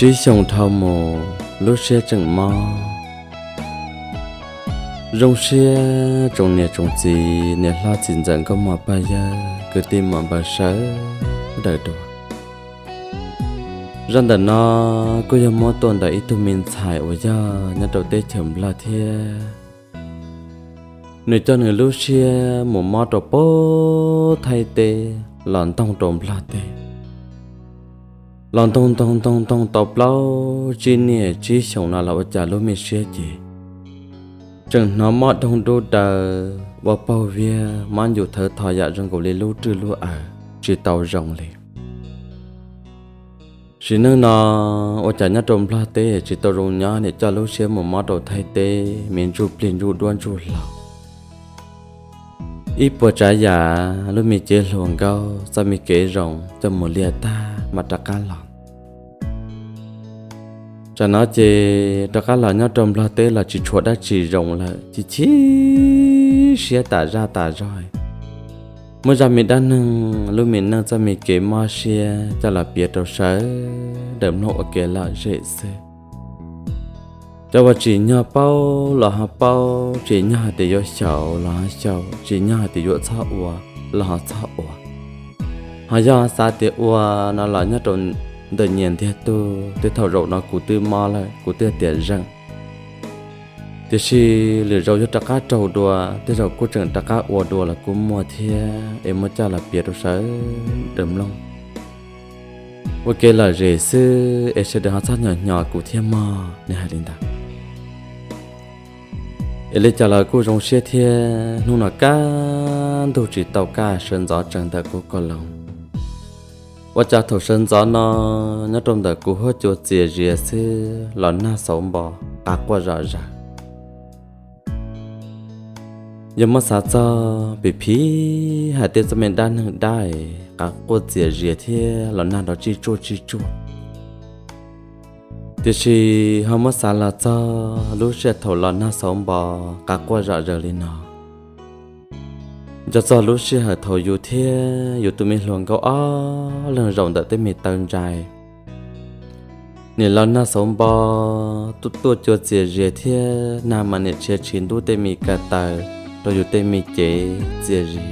chỉ sống thao mồ lúc xe chẳng mò rong xe trong nhà trong gì nhà lo chỉnh dẫn có mò ba ya cứ tìm mò ba sợ đời đồ rằng đàn nó cô giờ mò tuần đại ít tụi mình xài ở giờ nhà đầu tê chấm là thế nửa cho nửa lúc xe mồm mò trộp bố thay tê lòn tông trộm là tê lòng tông tông tông tông tập lâu chi nè chi sống nào là già lúc mình sẽ chỉ chừng nó mót đông đô đờ và bao vía mang dù thở thở dạ trong cổ lê lú à, trừ lú ở chỉ tàu rồng lên chỉ nâng nó ở chả nhà trộm la tê chỉ tàu rồng nhá để cho lú xe một mắt đầu thay tê miền chu plin chu đoan chu lầu ít cha trả giả lúc mi chế luồng cao sao mi kể rộng cho một lìa ta mà trả cá lọt cho nó chế trả cá lọt nhau trồng lo tế là chỉ chuột đã chỉ rộng là chỉ chí xia ta ra ta rồi mới ra mi đã nâng lúc mi nâng cho mi kể ma xia cho là biệt đầu sở đầm nộ kể là dễ dàng cho vợ chỉ nhà bao là hà bao chỉ nhà để yo cháu là cháu chậu chỉ nhà để yo cháu wa là cháu chậu wa hà yo sa để nó là nhất trộn đời nhiên thế tu để thầu rậu nó cụ tư mò lại cụ tư tiền rằng thế khi lừa rau cho trắc cá trâu đùa thế rau cụ chẳng trắc cá ua đùa là cụ mua thế em mới cho là biệt đồ sớ đầm lông và kia là rể sư em sẽ được hát sát nhỏ nhỏ cụ thiên mò nè hai linh đạo ele chả là cô rong xe thiên nu nó cá đồ chỉ tàu cá sơn gió chẳng thật cô còn lòng và cha thổ sơn gió nó nhớ trong đời cô hết chỗ chìa rìa sư là na sống bò cả qua rõ ràng nhưng mà sao cho bị phí hạt tiền cho mình đan hưởng đại cá qua chìa rìa thiên là na đó chỉ chỗ chỉ chỗ thì chỉ hôm mất sáng là cho lúc sẽ thầu lợn nó sống bò cá qua rõ rỡ lên nó giờ cho lúc sẽ hở thầu dù thế dù tụi mình luôn câu ó lần rộng đợi tới mình tân dài nè lợn nó sống bò tụt tụt cho dễ dễ thế nam mà nè chia chín đủ tới mình cả tờ rồi dù tới mình chế dễ dễ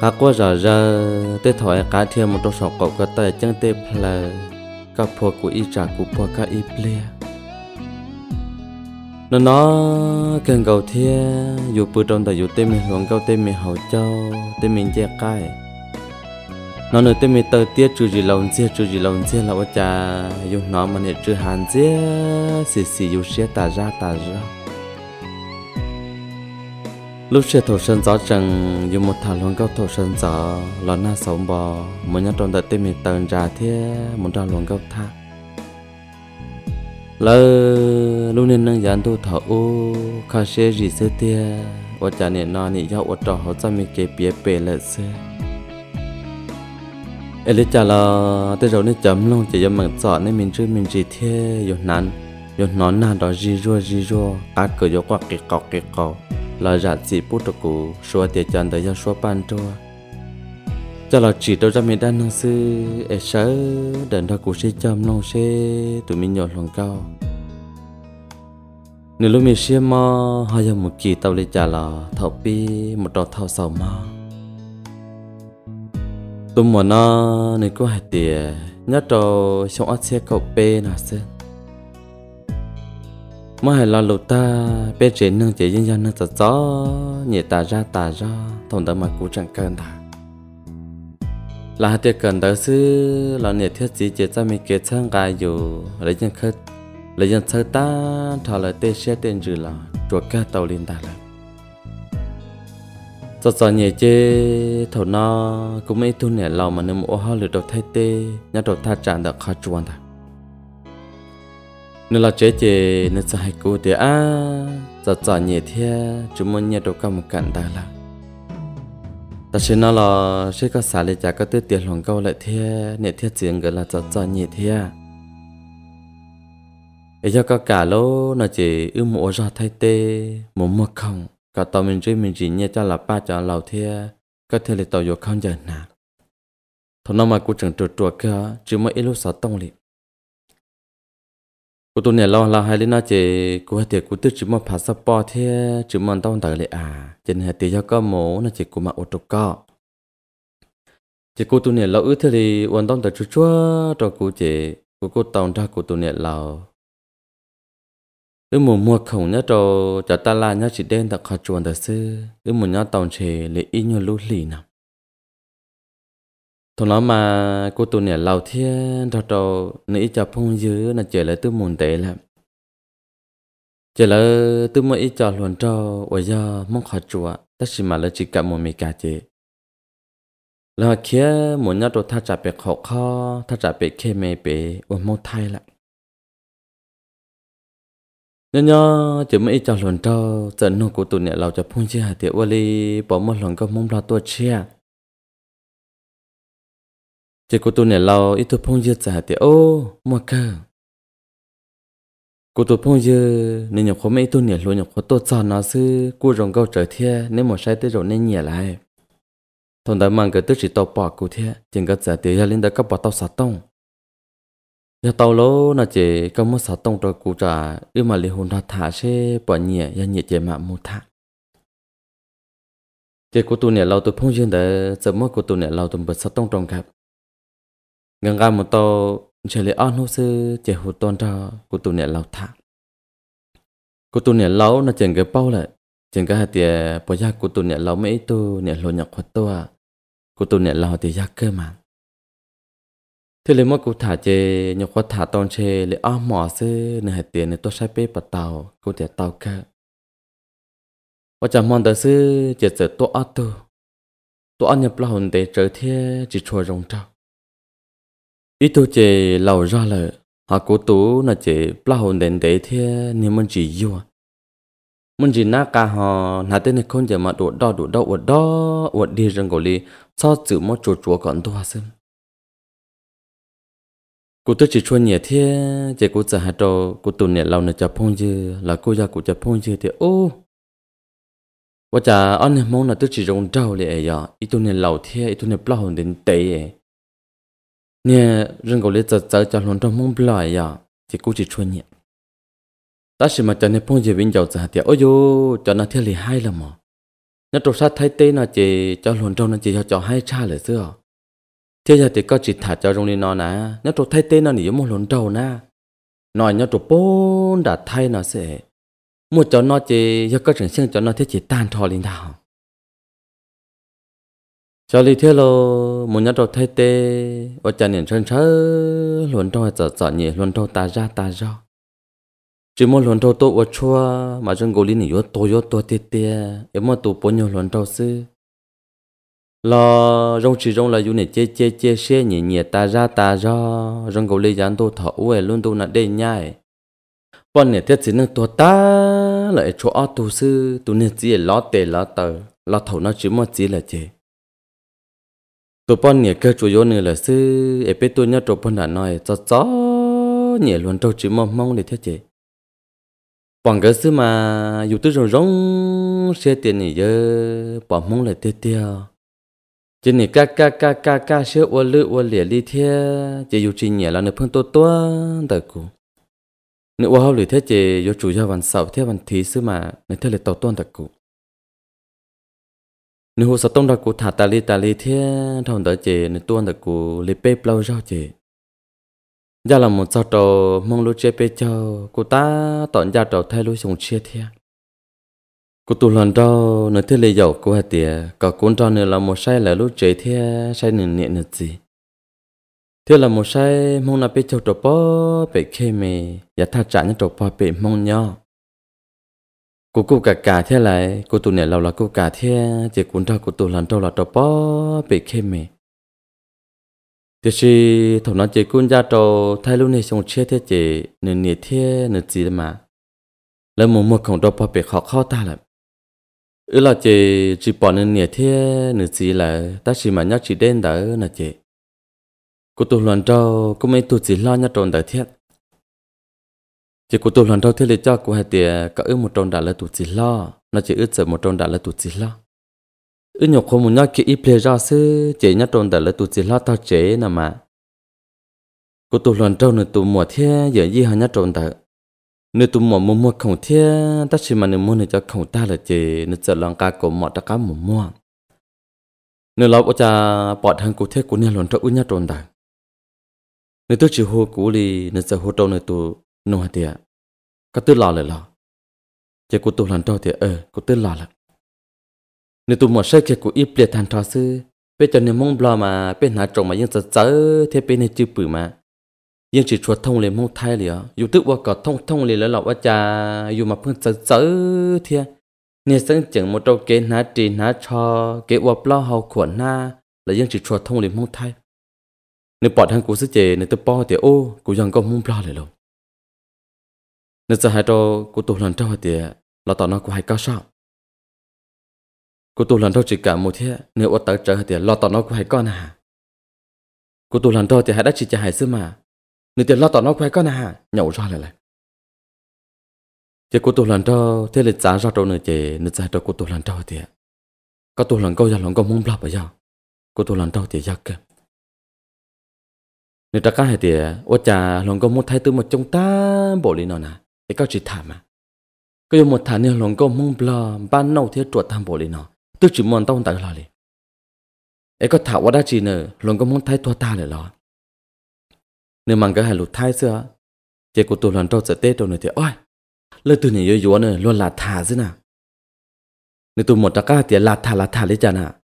cá qua rõ rỡ tới thổi cá thiên một trong sọc cậu cả tờ chân tê phơi ka phua của y trả của phua cả y plea nó nó cần cầu thia dù bữa trong tại dù tên mình luận cầu tên mình hậu châu tên mình che cai nó nơi tên mình tờ tiết chú gì lòng chia chú gì lòng chia là bà cha dù nó mà nè chú hàn chia xì xì dù xe tà ra tà ra lúc xe thổ sân gió chẳng dù một thằng luôn câu thổ sân gió lo na sống bò muốn nhắc trong đợt tim mình tần ra thế muốn ra luôn câu tha lỡ lúc nên nâng dán tu thở u khá xế gì xưa tia và chả nè nó nị giao ở trò họ cho mình kẹp bia bể lệ xưa Elisa là tới rồi nó chấm luôn chỉ cho mình sợ nên mình chưa mình gì thế rồi nản yo nó na đó gì rùa gì rùa át à, cứ yo quạt kì cọc kì cọc là giả gì bút được cụ xua tiền chân tới yo xua pan cho cho là chỉ tôi ra miền đang năng sư ở sở đền thờ cụ sẽ chăm lòng sẽ tụi mình nhỏ lòng cao nếu lúc mình sẽ mơ hai giờ một kỳ tao lấy trả là thảo pi một trò thảo sầu mà tụi mình nó nếu có hai tiền nhớ trò xong ăn xe cậu bê nào xem mà hệ là lột ta bé trẻ nâng chế dân dân nâng tớ gió nhẹ tà ra tà ra thằng tâm mà cú chẳng cần ta là hạt tiệc cần đó sư là nhẹ thiết gì chế cho mình kế sang gai dù lấy dân khất lấy dân sơ ta thọ lời tê xe tên rử là chuột cá tàu lên ta là cho cho nhẹ chế thầu nó cũng mấy thu nhẹ lòng mà nằm ô hoa lửa đầu thay tê nhát đầu tha tràn đã khó chuông ta nên là chế chế nên sẽ cô thì à giờ giờ nhẹ thế chúng mình nhẹ đâu cả một cảnh ta là ta sẽ nói là sẽ có xả lại cho các tiêu tiền lòng câu lại thế nhẹ thế chuyện gọi là giờ giờ nhẹ thế để cho các cả lô nó chỉ ưu mộ ra thay tê mộ mộ không cả tàu mình chơi mình chỉ nhẹ cho là ba cho lầu thế các thể là tàu vô không giờ nào thằng nó mà cũng chẳng trượt trượt cả chứ mà ít lúc sáu tông liệt cô tôi nè lo là hai lên nó chỉ cô hai tiệc cô tức chỉ một passport thế chỉ một tao tới lệ à trên hai tiệc cho có mổ nó chỉ cô mà ô tô có chỉ cô tôi nè lo ước thế thì hoàn toàn tới chú chúa cho cô chỉ cô cô tao ra cô tôi nè lo ước mùa mua khổng nhá cho cho ta là nhá chỉ đen thật khó chuồn thật sư ước mùa nhá tao chỉ lệ in nhau lũ lì nào tụi nó mà cô tụi nè lâu thiên trò trò nãy cho phong dữ là chơi lại tư môn tệ lắm chơi lại tư mới cho luôn trò ở giờ mong khó chùa tất nhiên mà là chỉ cả một mình cả chị là kia muốn nhớ đồ thắt chặt bị khó khó thắt chặt bị khe mê bị ôm mong thay lại nhớ nhớ chỉ mới cho luôn trò giờ nô cô tụi nè lâu cho phong dữ hạt tiệu ở bỏ một lần có mong là tôi chia à chỉ cô tu này lâu ít tôi phong dư trả thì ô mua cơ cô tôi phong dư nên nhập khó mấy tu này luôn nhập khó tốt cho nó sư cô rồng câu trở thia nên một sai tới rồi nên nhẹ lại thằng đại mang cái tức chỉ tàu bỏ cô thia chừng cái trả thì lên đã cấp bỏ tàu sát tông nhà tàu lố nó chỉ có một sát tông rồi cô trả ư mà liền hồn nó thả xe bỏ nhẹ ra nhẹ chế mà mua thả chỉ cô tu này lâu tôi phong dư để sớm mỗi cô tu này lâu tôi bật sát tông trong gặp ngang ngang một tô chỉ lấy ăn hồ sư chỉ hồ tôn cho cô tụ nè lâu thả cô tụ nè lâu nó chừng cái bao lại chừng cái hạt tiền bỏ ra cô tụ nè lâu mấy tu nè lô nhạc hoạt toa à. cô tụ nè lâu thì ra cơ mà thế lấy mất cô thả chê nhạc hoạt thả tôn chê lấy ăn mỏ sư nè hạt tiền nè tôi sai bê bật tàu cô tiền tàu cơ và chẳng mong tới sư chỉ sợ tôi ở tu tôi ở nhập lâu hồn để trở thế chỉ chùa rồng trao ít tôi chỉ lầu ra lợ họ cố tú là chỉ plau đến đấy thế nên mình chỉ yêu mình chỉ nát cả họ là tên này không giờ mà đổ đo đổ đo đổ đo đổ đi rừng gọi li sao chữ một chuột chuột còn to xem cô tôi chỉ chuyên nhẹ thế chỉ cô giờ hạt đồ cô tụi nhẹ lâu nữa chập phong chứ là cô gia cô chập phong chứ thì ô và chả anh mong là tôi chỉ rong trâu lệ ấy à ít tụi nhẹ lâu thế ít tụi nhẹ plau hồn đến đấy nè rừng gỗ lê giờ giờ cho luôn trong mông lại à thì cũng chỉ chuyện nhẹ ta chỉ mà cho nên phong gì vinh giàu giờ thì ôi yo cho nó thiên lý hai là mà nhất trục sát thay tê nó chỉ cho luôn trong nó chỉ cho cho hai cha là xưa thế giờ thì có chỉ thả cho trong đi nó nè nhất trục thay tê nó nỉ một luôn trâu nè nói nhất trục bốn đã thay nó sẽ một cho nó chỉ do các trường sinh cho nó thế chỉ tan thò linh nào cho lý thế lo muốn nhớ đầu thay tê và cha niệm chân chớ luôn trong giờ giờ nhỉ luôn trong ta ra ta ra chỉ muốn luôn trong tôi và chua mà chân gối lý nhiều tôi yếu tôi tê tê em muốn tôi bốn nhiều luôn trong sư lo rong chỉ rong là du này chê chê chê xe nhỉ nhỉ ta ra ta ra rong gối lý dán tôi thở uể luôn tôi nát đây nhai bọn này thiết chỉ năng tôi ta lại chỗ ở tôi sư tôi nên chỉ là tê là tờ là thầu nó chỉ muốn chỉ là chê tụi bọn nhỉ cơ chủ yếu nữa là sư ép biết tôi nhớ tụi bọn đã nói cho cho nhỉ luôn trâu chỉ mong mong để thế chế, bọn cái sư mà dù tôi rong rong xe tiền này giờ bọn mong là tiêu tiêu chỉ nhỉ ca ca ca ca ca xe ô lư ô lìa đi thế chỉ dù chỉ nhỉ là nó phương to to đời cụ, nữa ô hậu lì thế chế, dù chủ yếu văn sầu thế văn thí sư mà nửa thế là to to đời cụ nếu hồ sơ tông đặc cụ thả tà li tà li thế thằng đó chị nếu tuân đặc cụ li bê plau rau chị gia là một sao trò mong lúa chế bê cho cụ ta tọn gia trò thay lúa sùng chia thế cụ tu lần đó nếu thế li dầu cụ hạt tiề cả cuốn trò nữa là một sai là lúa chế thế sai nền nhẹ nửa gì thế là một sai mong là bê cho trò bó bê khê mì và tha trả những trò bó bê mong nhau cô cô cả cả thế lại cô tu này lâu là cô cả thế chỉ cuốn ra cô tu lần đầu là trò bó bị khem mẹ thế thì thằng nó chỉ cuốn ra trò thay luôn này xong chết thế chỉ nửa nửa thế nửa gì mà lấy một một cổng trò bó bị khó khó ta lắm ư là chỉ chỉ bỏ nửa nửa thế nửa gì là ta chỉ mà nhắc chỉ đến đó là chỉ cô tu lần đầu cô mấy tu chỉ lo nhắc tròn đó thiết chỉ có tụi lần đầu thế là cho của hai tiề có ước một tròn đã là tụt chỉ lo nó chỉ ước sợ một tròn đã là tụt chỉ lo ước nhục không muốn nhau khi ít play ra sư chỉ nhát tròn đã là tụt chỉ lo tao chế nè mà của tụi lần đầu nữa tụi mùa thế giờ gì hai nhắc tròn đã nếu tụi mùa mua mua không thế ta chỉ mà nếu mua này cho không ta là chế nếu sợ lòng ca của mọi ta cá mùa mua nếu lão có cha bỏ thằng cụ thế của nhà lần đầu ước nhắc tròn đã nếu tôi chỉ hô cú li nếu sợ hô trâu nếu tụi nô hả tiệt, có tư lò lời lò chế cụ tù lần trâu tìa ờ cụ tư lò lận nếu tù mò sơ chế cụ ít biết thàn trò sư biết cho nên mong bò mà biết hạ trồng mà yên sợ sợ thế bên này chưa bự mà yên chỉ chuột thông liền mong thay liền dù tức qua có thông thông liền lỡ qua cha dù mà phương sợ sợ thế nên sân chừng một trâu kế ná trì ná cho kế qua bò hậu của na là yên chỉ chuột thông liền mong thay nếu bỏ thằng cụ sư chế nếu tụ bỏ thì ô cụ dần có mong bò liền luôn nên giờ hai đâu cô tụ lần đâu thì là tao nó của hai cao sao cô tụ lần đâu chỉ cả một thế nếu ở tớ chờ thì lo tao nó của hai con à cô tụ lần đâu thì hai đã chỉ cho hai xưa mà nếu tiền lo tao nó của hai con à nhậu ra lại lại chỉ cô tụ lần đâu thế là giá ra đâu nữa chỉ nên giờ đâu cô tụ lần đâu thì có tụ lần câu giờ lần câu mông bla bây giờ cô tụ lần đâu thì giờ kìa nếu ta cá hai thì ô cha lần câu muốn thay từ một trong ta bộ lý nào nào cái câu chỉ thả mà cái một thả nữa lòng có mong bờ ban nâu thế chuột tham bộ lên nó tôi chỉ muốn tao không tại lo liền ấy có thả quá đa chỉ nữa lòng có muốn thái thua ta lại lo nếu mang cái hai lụt thay xưa chỉ có tôi lần trâu sẽ tết rồi nữa thì ôi lời từ này yếu yếu nữa luôn là thả chứ nào nếu tôi một cái thì là thả là thả lấy cha nào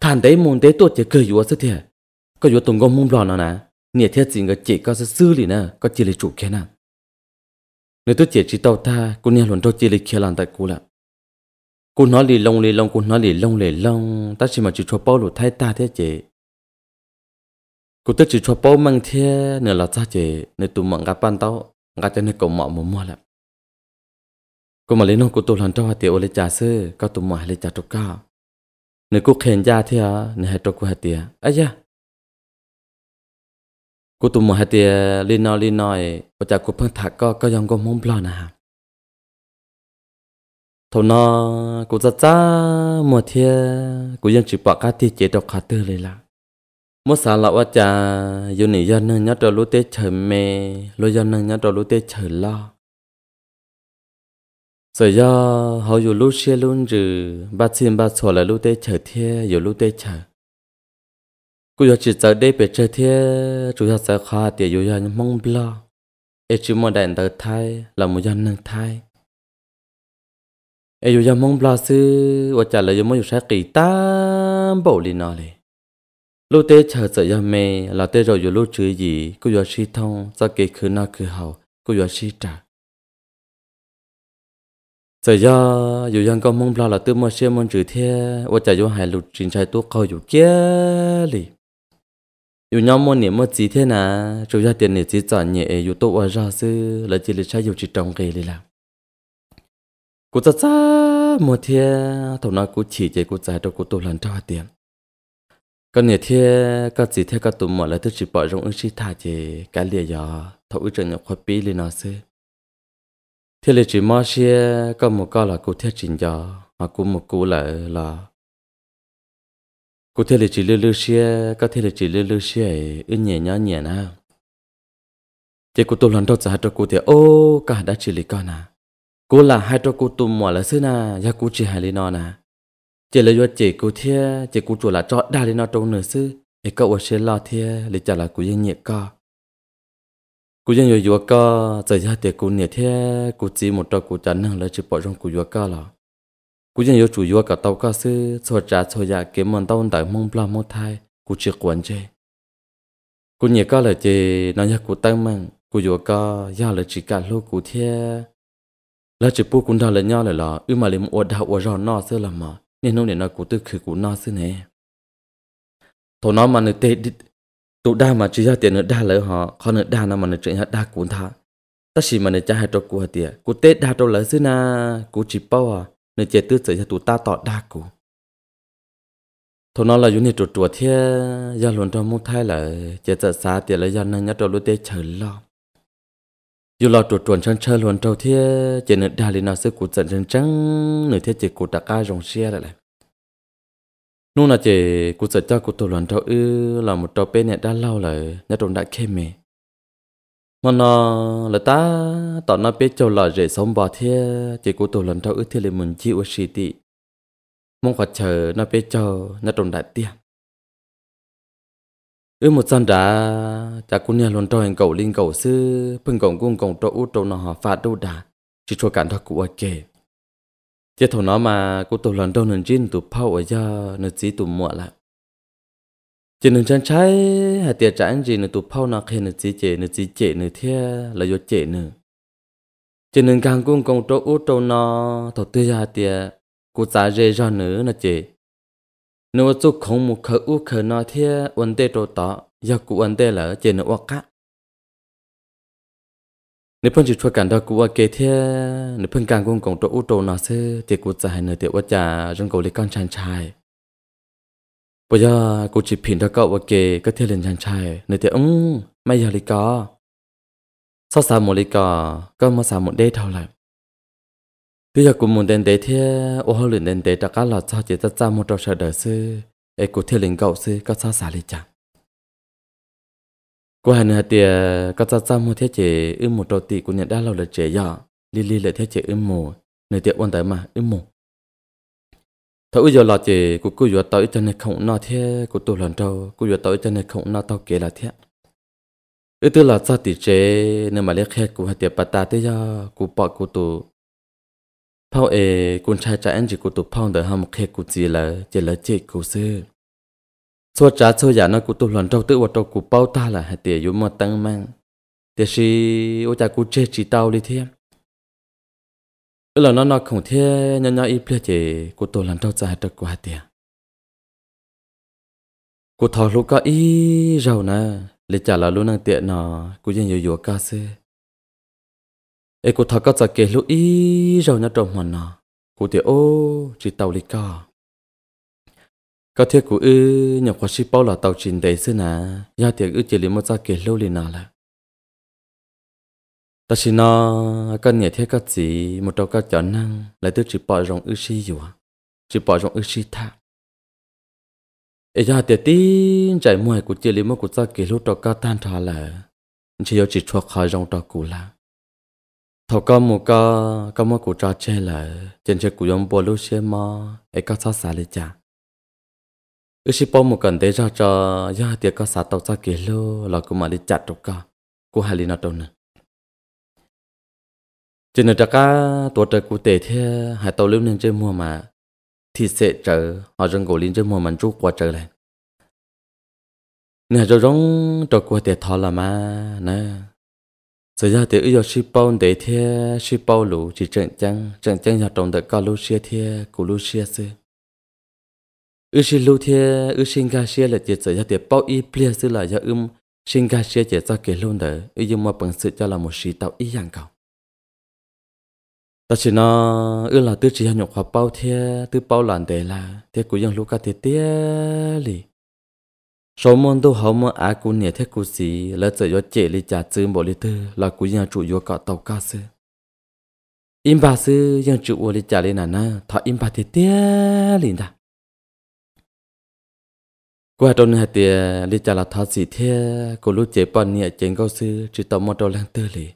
thản đấy muốn đấy tôi chỉ cười yếu chứ thiệt có yếu tôi không mong bờ nó nè nhiệt thiết gì người chỉ có sẽ xử lý nè có chỉ là chủ kia nào nếu tôi chỉ chỉ tàu ta cô nia luận tôi chỉ lịch kia làm tại cô là cô nói lì lông lì lông cô nói lì lông lì lông ta chỉ mà chỉ cho bao lụt thay ta thế chị cô tôi chỉ cho bao mang thế nữa là ta chị nếu tụm mặn gặp ban tao gặp cho nên cậu mọ mồm mò lắm cô mà lấy nó cô tôi làm cho hạt tiệu lấy trà sư cao tụm mọ lấy trà trục cao nếu cô khen ra thế à nếu hạt trục cô hạt tiệu ấy da กูตุ่มหัดเตียลีนอลีนอยก็จากกูเพิ่งถักก็ก็ยังก็มุ่งปลอนะทนอกูจะจ้ามัวเทียกูยังจีบปากกาที่เจดอกขาตื้อเลยล่ะมัวสาละว่าจะอยู่นี่ยันเนื้อยัดตัวรู้เตเฉยเมรู้ยันเนื้อยัดตัวรู้เตเฉยล่อสยอเขาอยู่รู้เชี่ยลุ้นจือบ้าชิมบ้าชัวเลยรู้เตเฉยเทียอยู่รู้เตเฉยกูอยากจะจะได้ไปเจอเที่ยจูอยากจะขาเตียอยู่ยังมองบลอเอชิมอดันเตอร์ไทยลำมุยันนังไทยเออยู่ยังมองบลอซื้อว่าจะเลยยังไม่อยู่ใช้กี่ตามบ่ลีนอเลยลูเตเชอจะยังเมลาเตเราอยู่ลูจื้อยีกูอยากชีทองจะเกคือนาคือเฮากูอยากชีจ่าจะยออยู่ยังก็มองบลอละตื้อมาเชื่อมันจื้อเที่ยว่าจะอยู่หายลูจินชายตัวเขาอยู่เกี้ยลีอยู่ nhóm มเนี่ยมจีเท่นะจูยาเตียนเนี่ยจีจอนเนี่ยอยู่ตัวว่าซื้อแล้วจีเลยใช้อยู่จีตรงเกลีละกูจะจ้ามัวเทียถนากูฉีเจกูใจตัวกูตัวหลันเท่าเตียนก็เนี่ยเทียก็จีเทียก็ตุ่มหมดแล้วที่จีปล่อยรงอึชีท่าเจกาเลียยอทอึจนยกคปีเลยนะซื้อเทียเลยจีมอเชียก็มัวก็ละกูเทียจินยอมากูมัวกูละละ có thể là chỉ lưu lưu xe có thể là chỉ lưu lưu xe ư nhẹ nhõ nhẹ na thì cô tôi lần đầu giờ cho cô thì ô cả đã chỉ lý con à cô là hai cho cô tụm mỏ là xưa na ya cô chỉ hai lý nó na chỉ là do chỉ cô thia chỉ cô chủ là cho đa lý nó trong nửa xưa thì cậu ở xe lo thia lý trả là cô yên nhẹ co cô yên rồi vừa co giờ ra thì cô nhẹ thia cô chỉ một cho cô chán năng là chỉ bỏ trong cô vừa co rồi cú dân yêu chủ yếu cả tàu cá sư cho trả cho nhà kiếm mòn tàu đại mong pla mong thai cú chỉ quấn chế cú nhớ cá là chế nó nhớ cú tăng mang cú yếu cá ya là chỉ cả lô cú thế là chỉ bu cú đào là nhau là là ư mà lim ô đào ô rào nó sư là mà nên lúc này nó cú tư khử cú nó sư này thổ nó mà nó tê đi tụ đa mà chỉ ra tiền nữa đa lỡ họ khó nữa đa nó mà nó chuyện hết đa cú thà ta chỉ mà nó trả hai trâu cú hạt tiền cú tết đa trâu lỡ sư na cú chỉ bao à nên chế tư sử tụ ta tỏ đa cụ thô nó là những chuột chuột thế do luôn trong mông thay là chế tự xá tiền là do nên nhất trong lúc tê chờ lo dù lo chuột chuột chân chơi luôn trong thế chế nên đa lên nó sẽ cụt dần chân trắng nửa thế chế cụt đặc ca rồng xe lại lại là chế cụt dần cho cụt tổ luôn ư là một trò bên này đã lâu là nhất trong đã khen mày mà nó là ta tao nó biết cho là rể sống bò thế chỉ cố tổ lần trâu ước thế là mình chịu ở xì tị mong khỏi chờ nó biết cho nó trồng đại tiêm ước một dân đã cha cũng nhà lần trâu hành cầu linh cầu sư phân cổng cung cổng trâu út trâu nó họ phạt đâu đã chỉ cho cản thật của ai kể chỉ thầu nó mà cố tổ lần trâu nên chín tụ phao ở giờ nên chỉ tụ muộn lại จนหนึงฉันใช้ให้เตียจันจีนตุเผานักเห็นจีเจนจีเจนเทียลายศเจนจนหนึงกางกุ้งกงโตอูโตนอถอดเตียเตียกูจ่าเจจอนเนอเจเนว่าจุกของมุขอู้เขนอเทียวันเตโตต่อยากกูวันเตละเจนอวักะเนพ้นจุดทวกันดอกกูว่าเกเทเนพ้นกางกุ้งกงโตอูโตนอเสือเจกูจ่าเนอเตียวว่าจารงกูเล็กก้อนชันชาย bây giờ cô chỉ phìn ra cậu và kề các thiên liền chàng trai nơi thì ống may giờ lý có sau sáng một lý có có mà sáng một đế thảo lại bây giờ cũng muốn đến đế thế ô hơi liền đến đế đặc cả là cho chỉ ta ra một trò sợ đời sư ấy cô thiên liền cậu sư có sao xả lý chẳng cô hà nữa thì có ra ra một thế chế ư một trò tị của nhận đa lâu là chế giờ li li là thế chế ư mù nơi tiệm quan tới mà ư mù thôi bây giờ là chỉ cô cứ vừa tới cho nên không nó thế cô tôi lần đầu cô vừa tới cho nên không nó tao kể là thế ít tức là gia thì chế nên mà lấy khe cô hay tiệp bà ta thế giờ cô bỏ cô tôi phao ê con trai trai anh chỉ cô tôi phao đỡ ham khe cô gì là chỉ là chế cô sư số trả số giả nó cô tôi lần đầu tự vào trong cô bao ta là hay tiệp yếu mà tăng mang tiệp si ô cha cô chế chỉ tao đi thêm là nó nó không thế nhá nhá ít biết gì cô tôi làm đâu trái được quá tiền của thò lúc có ý rầu nè lấy trả là luôn năng tiện nó của dân nhiều nhiều ca xe ấy của thò có trả kể lúc ý rầu nhá trong hoàn nó của tiện ô chỉ tàu lịch co có thể của ư nhập qua ship bao là tàu trình đấy xưa nè nhà tiện ư chỉ lấy một trả kể lâu liền nào là ta chỉ nó cái nhẹ thế các gì một trong các chở năng lại tới chỉ bỏ rồng ư si dù chỉ bỏ rồng ư si tha ấy giờ tiệt tí chạy mồi của chị limo của ta kỷ lúc trâu các tan thà là chỉ có chỉ cho khỏi rồng trâu cũ là thầu có một cái cái mối của trâu che là trên chơi của ông bố lúc xe mà ấy cái sao xả lấy chả ư si bỏ một cần để cho cho giờ tiệt cái xả tàu ta kỷ lúc là cũng mà đi chặt trâu cả của hai lino trâu nữa cho nên đã cả tuổi trời cụ thể thì hai tàu lưu nên chơi mua mà thì sẽ chờ họ dân cổ lên chơi mua mà chút qua trở lại nè cho giống trò qua để thọ là mà nè giờ ra thì giờ ship bao để thì ship bao lũ chỉ trận trăng trận trăng nhà trồng được cao lũ xe thì cụ lũ xe xưa ư xin lũ thì ư xin ga xe là chỉ giờ ra thì bao y plia xưa là do ưm xin ga xe chỉ do kể luôn đỡ ư dùng mà bằng sự cho là một sự tạo ý hàng cao ta chỉ nó ư là tư chỉ nhục hòa bao thế tư bao lần để là thế lúc cả thế thế lì số môn tu học mà ác cũng nhẹ thế cũng gì là chỉ có chế lì trả chữ bộ lì tư là cũng ยัง chủ yếu cả tàu cá sư im bà sư ยัง chủ yếu lì trả lì nà na thọ im bà thế thế lì nà qua trong này thì lì trả là thọ gì thế cũng lúc chế bao nhẹ chén câu sư chỉ tàu một đầu lang tư lì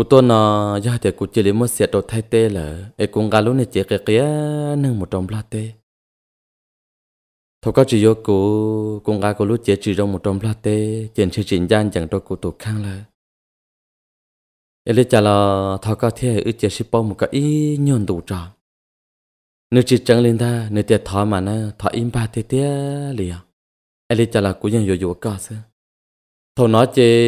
กูตัวน่ะย่าเด็กกูเจริญมั่วเสียตัวไทยเต้เลยไอ้กงกาลุเนี่ยเจ๊เกี้ยนึงหมดตรงปลาเต้ทก็จีโยกูกงกากูรู้เจ๊จีตรงหมดตรงปลาเต้เจนชื่อจินยันจังตัวกูตัวข้างเลยเอลิจ่าละทก็เที่ยอึเจ๊ชิปอมก็อีย้อนดูจ้านึกจีจังลินท่านึกเตี้ยทอมานะทออิมบาเตี้ยเตี้ยเลยเอลิจ่าละกูยังอยู่อยู่ก็เสือ thô nó chê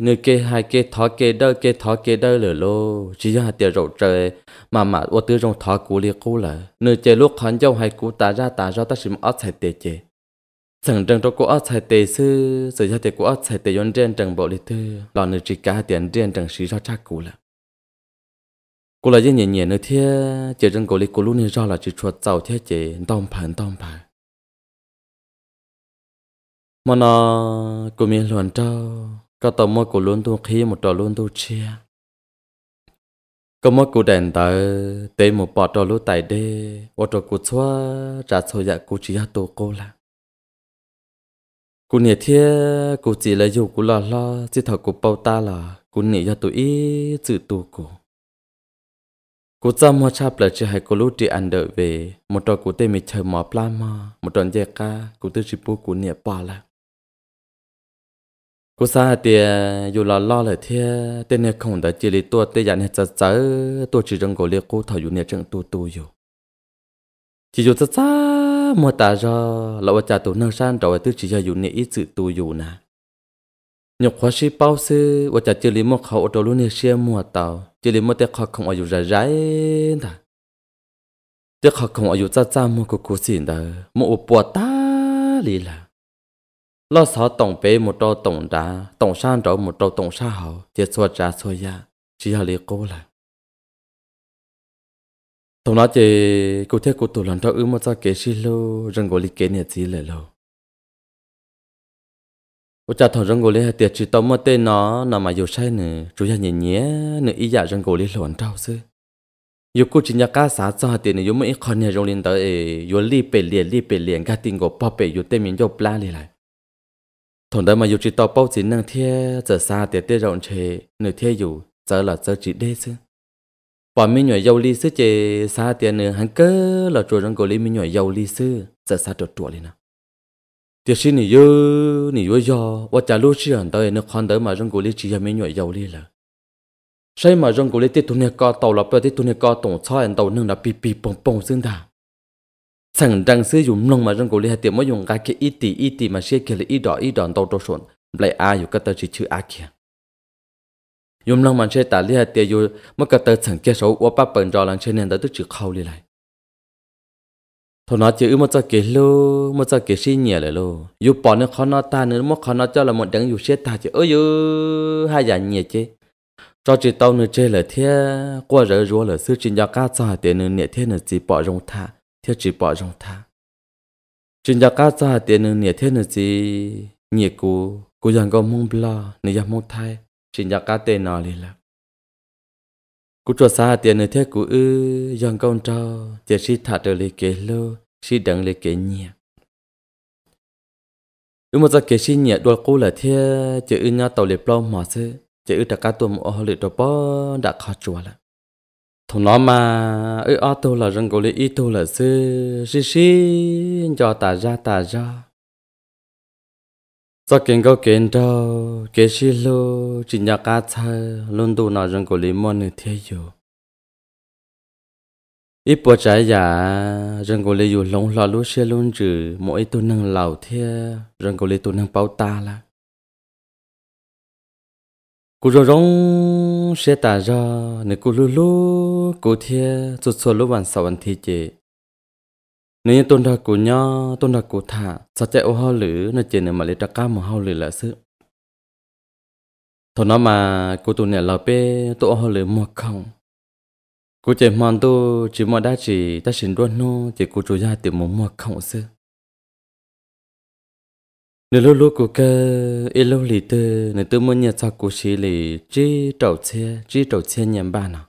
nư kê hai kê thó kê đơ kê thó kê đơ lửa lô chỉ ra tiền rổ trời mà mà ô tư trong thó cú liệt cú là nư chê lúc khán dâu hai cú tà ra tà ra ta xìm ớt xài tê chê chẳng trăng trong của ớt xài tê sư sự ra tiền cú ớt xài tê yon trên trăng bộ liệt thư lò nư chỉ cả tiền trên trăng xí ra chắc cú là cú là dân nhẹ nhẹ nư thiê chê rừng cú liệt cú lúc nư ra là chỉ chuột giàu thiê chê đông phản đông phản mà nó cũng miên luôn cho, có tâm mơ của luôn tu khi một trò luôn tu chia có mơ của đèn tới tế một bỏ trò luôn tại đê bọt trò của xóa trả sổ dạ của chỉ hát tổ cô là cô nhiệt thiết cô chỉ là dù của lo lo chỉ thở của bao ta là cô nhiệt ra tụi ý tự tu cô cô chăm hoa cha là chỉ hay cô lúa đi ăn đợi về một trò của tên mình chờ mỏ plasma một tròn dây ca cô tư chỉ bu cô nhiệt bỏ là กูซาเตียอยู่รอรอเลยเทียเตเนี่ยคงแต่จีรีตัวเตียเนี่ยจะเจอตัวจีจังกูเรียกกูถอยอยู่เนี่ยจังตัวตัวอยู่จีอยู่จะจ้ามัวตาจอเราจะตัวนั่งชันเราตัวจีจะอยู่เนี่ยอีจืดตัวอยู่นะยกควาชีเป้าซื้อว่าจะจีรีมัวเขาอดรู้เนี่ยเชี่ยมัวเตาจีรีมัวแต่ขอคงอายุใจใจนะแต่ขอคงอายุจ้าจ้ามัวกูกูสินเด้อมัวปวดตาลีละ lo sợ tổng bế một trâu tổng đá tổng san trâu một trâu tổng sa hậu tiệt xua trả xua ya chỉ là lý cố là tổng nói chỉ cụ thể cụ tụ lần trâu ư một cho kế sĩ lô rừng gỗ lý kế nhà chỉ lệ lô Ủa trả thằng rừng gỗ lý hay tiệt chỉ tổng một tên nó nằm mà dù sai nữa chú nhà nhẹ nhẹ nữa ý dạ rừng gỗ lý lộn trâu sư yêu cô chỉ nhà cá xã cho hạt tiền yêu mấy con nhà rồng liền tới yêu li bể liền li bể liền cá tiền gỗ bao bể yêu tên miền cho pla liền lại thổn đơn mà dù chỉ tàu bao chỉ năng thiê giờ xa tiệt tiệt rộng chế nửa thiê dù giờ là giờ chỉ đê chứ và mi nhỏ dâu li sư chế xa tiệt nửa hắn cơ là chùa trong cổ li mi nhỏ dâu li sư giờ xa trột chùa lên nào tiệt xin nỉ dơ nỉ dơ dò và trả lúa sĩ hẳn tới nửa khoan tới mà trong cổ li chỉ là mi nhỏ dâu li là say mà trong cổ li tiệt tu nè co tàu là bao tiệt tu nè co tổng cho hẳn tàu nương là pì pì bông bông xương đà sáng răng sử dùng nông mà răng cổ li hạt tiệm mới dùng cái kia ít tì ít tì mà xe kia là ít đỏ ít đòn tàu tàu sồn lại ai dùng cái tờ chỉ chữ a kia dùng nông mà xe tả li hạt tiệm dùng mất cái tờ sang kia xấu quá ba bận rồi lăng xe nên đã tức chữ khâu li lại thôi nói chữ một cái kia luôn một cái kia xin nhẹ lại luôn dùng bỏ nó khó nó ta nữa mất khó nó cho là một đằng dùng xe ta chỉ ơi ơi hai dạng nhẹ chứ cho chỉ tao nữa chơi là thế qua rồi rúa là sư trình cho cá cho hạt tiệm nữa nhẹ thế nữa chỉ bỏ rong thả thiếu chỉ bỏ trong ta. chuyện nhà cá gia tiền nữa nhẹ thế nữa gì nhẹ cũ cũ chẳng có mong bla nữa chẳng mong thai, chuyện nhà cá tiền nào liền là cú cho xa tiền nữa thế cú ư chẳng công cho tiền si thả trở lấy kế lô si đặng lấy kế nhẹ ư một giờ kế si nhẹ đôi cú là thế chỉ ư nhà tàu liệp lo mỏ thế chỉ ư đặt cá tuồng ở hồ liệp đó bơ đã khó chua lại thằng nó mà ơi ở tu là rừng cổ lý ít tu là sư xí xí cho tà ra tà ra sau kiến câu kiến đâu kế xí lô chỉ nhà cá thơ luôn tu nó rừng cổ lý môn này thế dù ít bữa trái giả rừng cổ lý dù lông lò lúa xe luôn chữ mỗi tu nâng lầu thế rừng cổ lý tu nâng bao ta là cô rong rong xe tà ra nếu cô lú lú cô thiê chút xua lú bàn sầu anh thi chị nếu như tôn đa cô nhò, tôn đa cô thả sao chạy ô hao lử nó chị nếu mà lấy trạc ca mà hao lử là sự thôi nó mà cô tụ nè lò bê tụ ô hao lử mua không cô chị mòn tu chỉ mua đa chỉ ta xin đuôn nô chỉ cô chủ gia tìm mua mua không sự nếu lúc lúc của cái ít lúc lì tư nếu tôi muốn nhận ra của chị lì chỉ trầu xe chỉ trầu xe nhận ba nào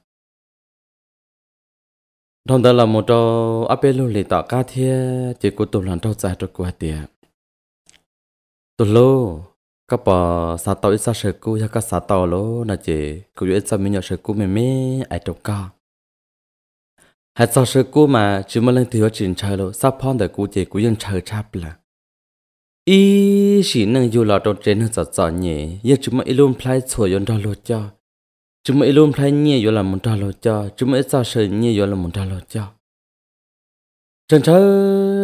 Đồng thời là một trò áp bên lúc lì tỏ cá thiê chỉ có tôi làm trâu dài trâu của tiệt tôi lô các bà xã tàu ít xã sơ cũ hay các xã tàu lô là chỉ cứ ít xã mình nhỏ sơ cũ mềm mềm ai trâu ca. Hay xã sơ cũ mà chỉ mới lên thì có chuyện chơi lô sắp phong đời cũ chỉ cũng dân chơi chắp là ý chỉ năng dù là trong trên hơn sợ nhỉ giờ chúng mày luôn play sửa yon đó lo cho chúng mày luôn play nhẹ yon là muốn đó lo cho chúng mày sao sợ nhẹ yon là muốn đó lo cho trần chớ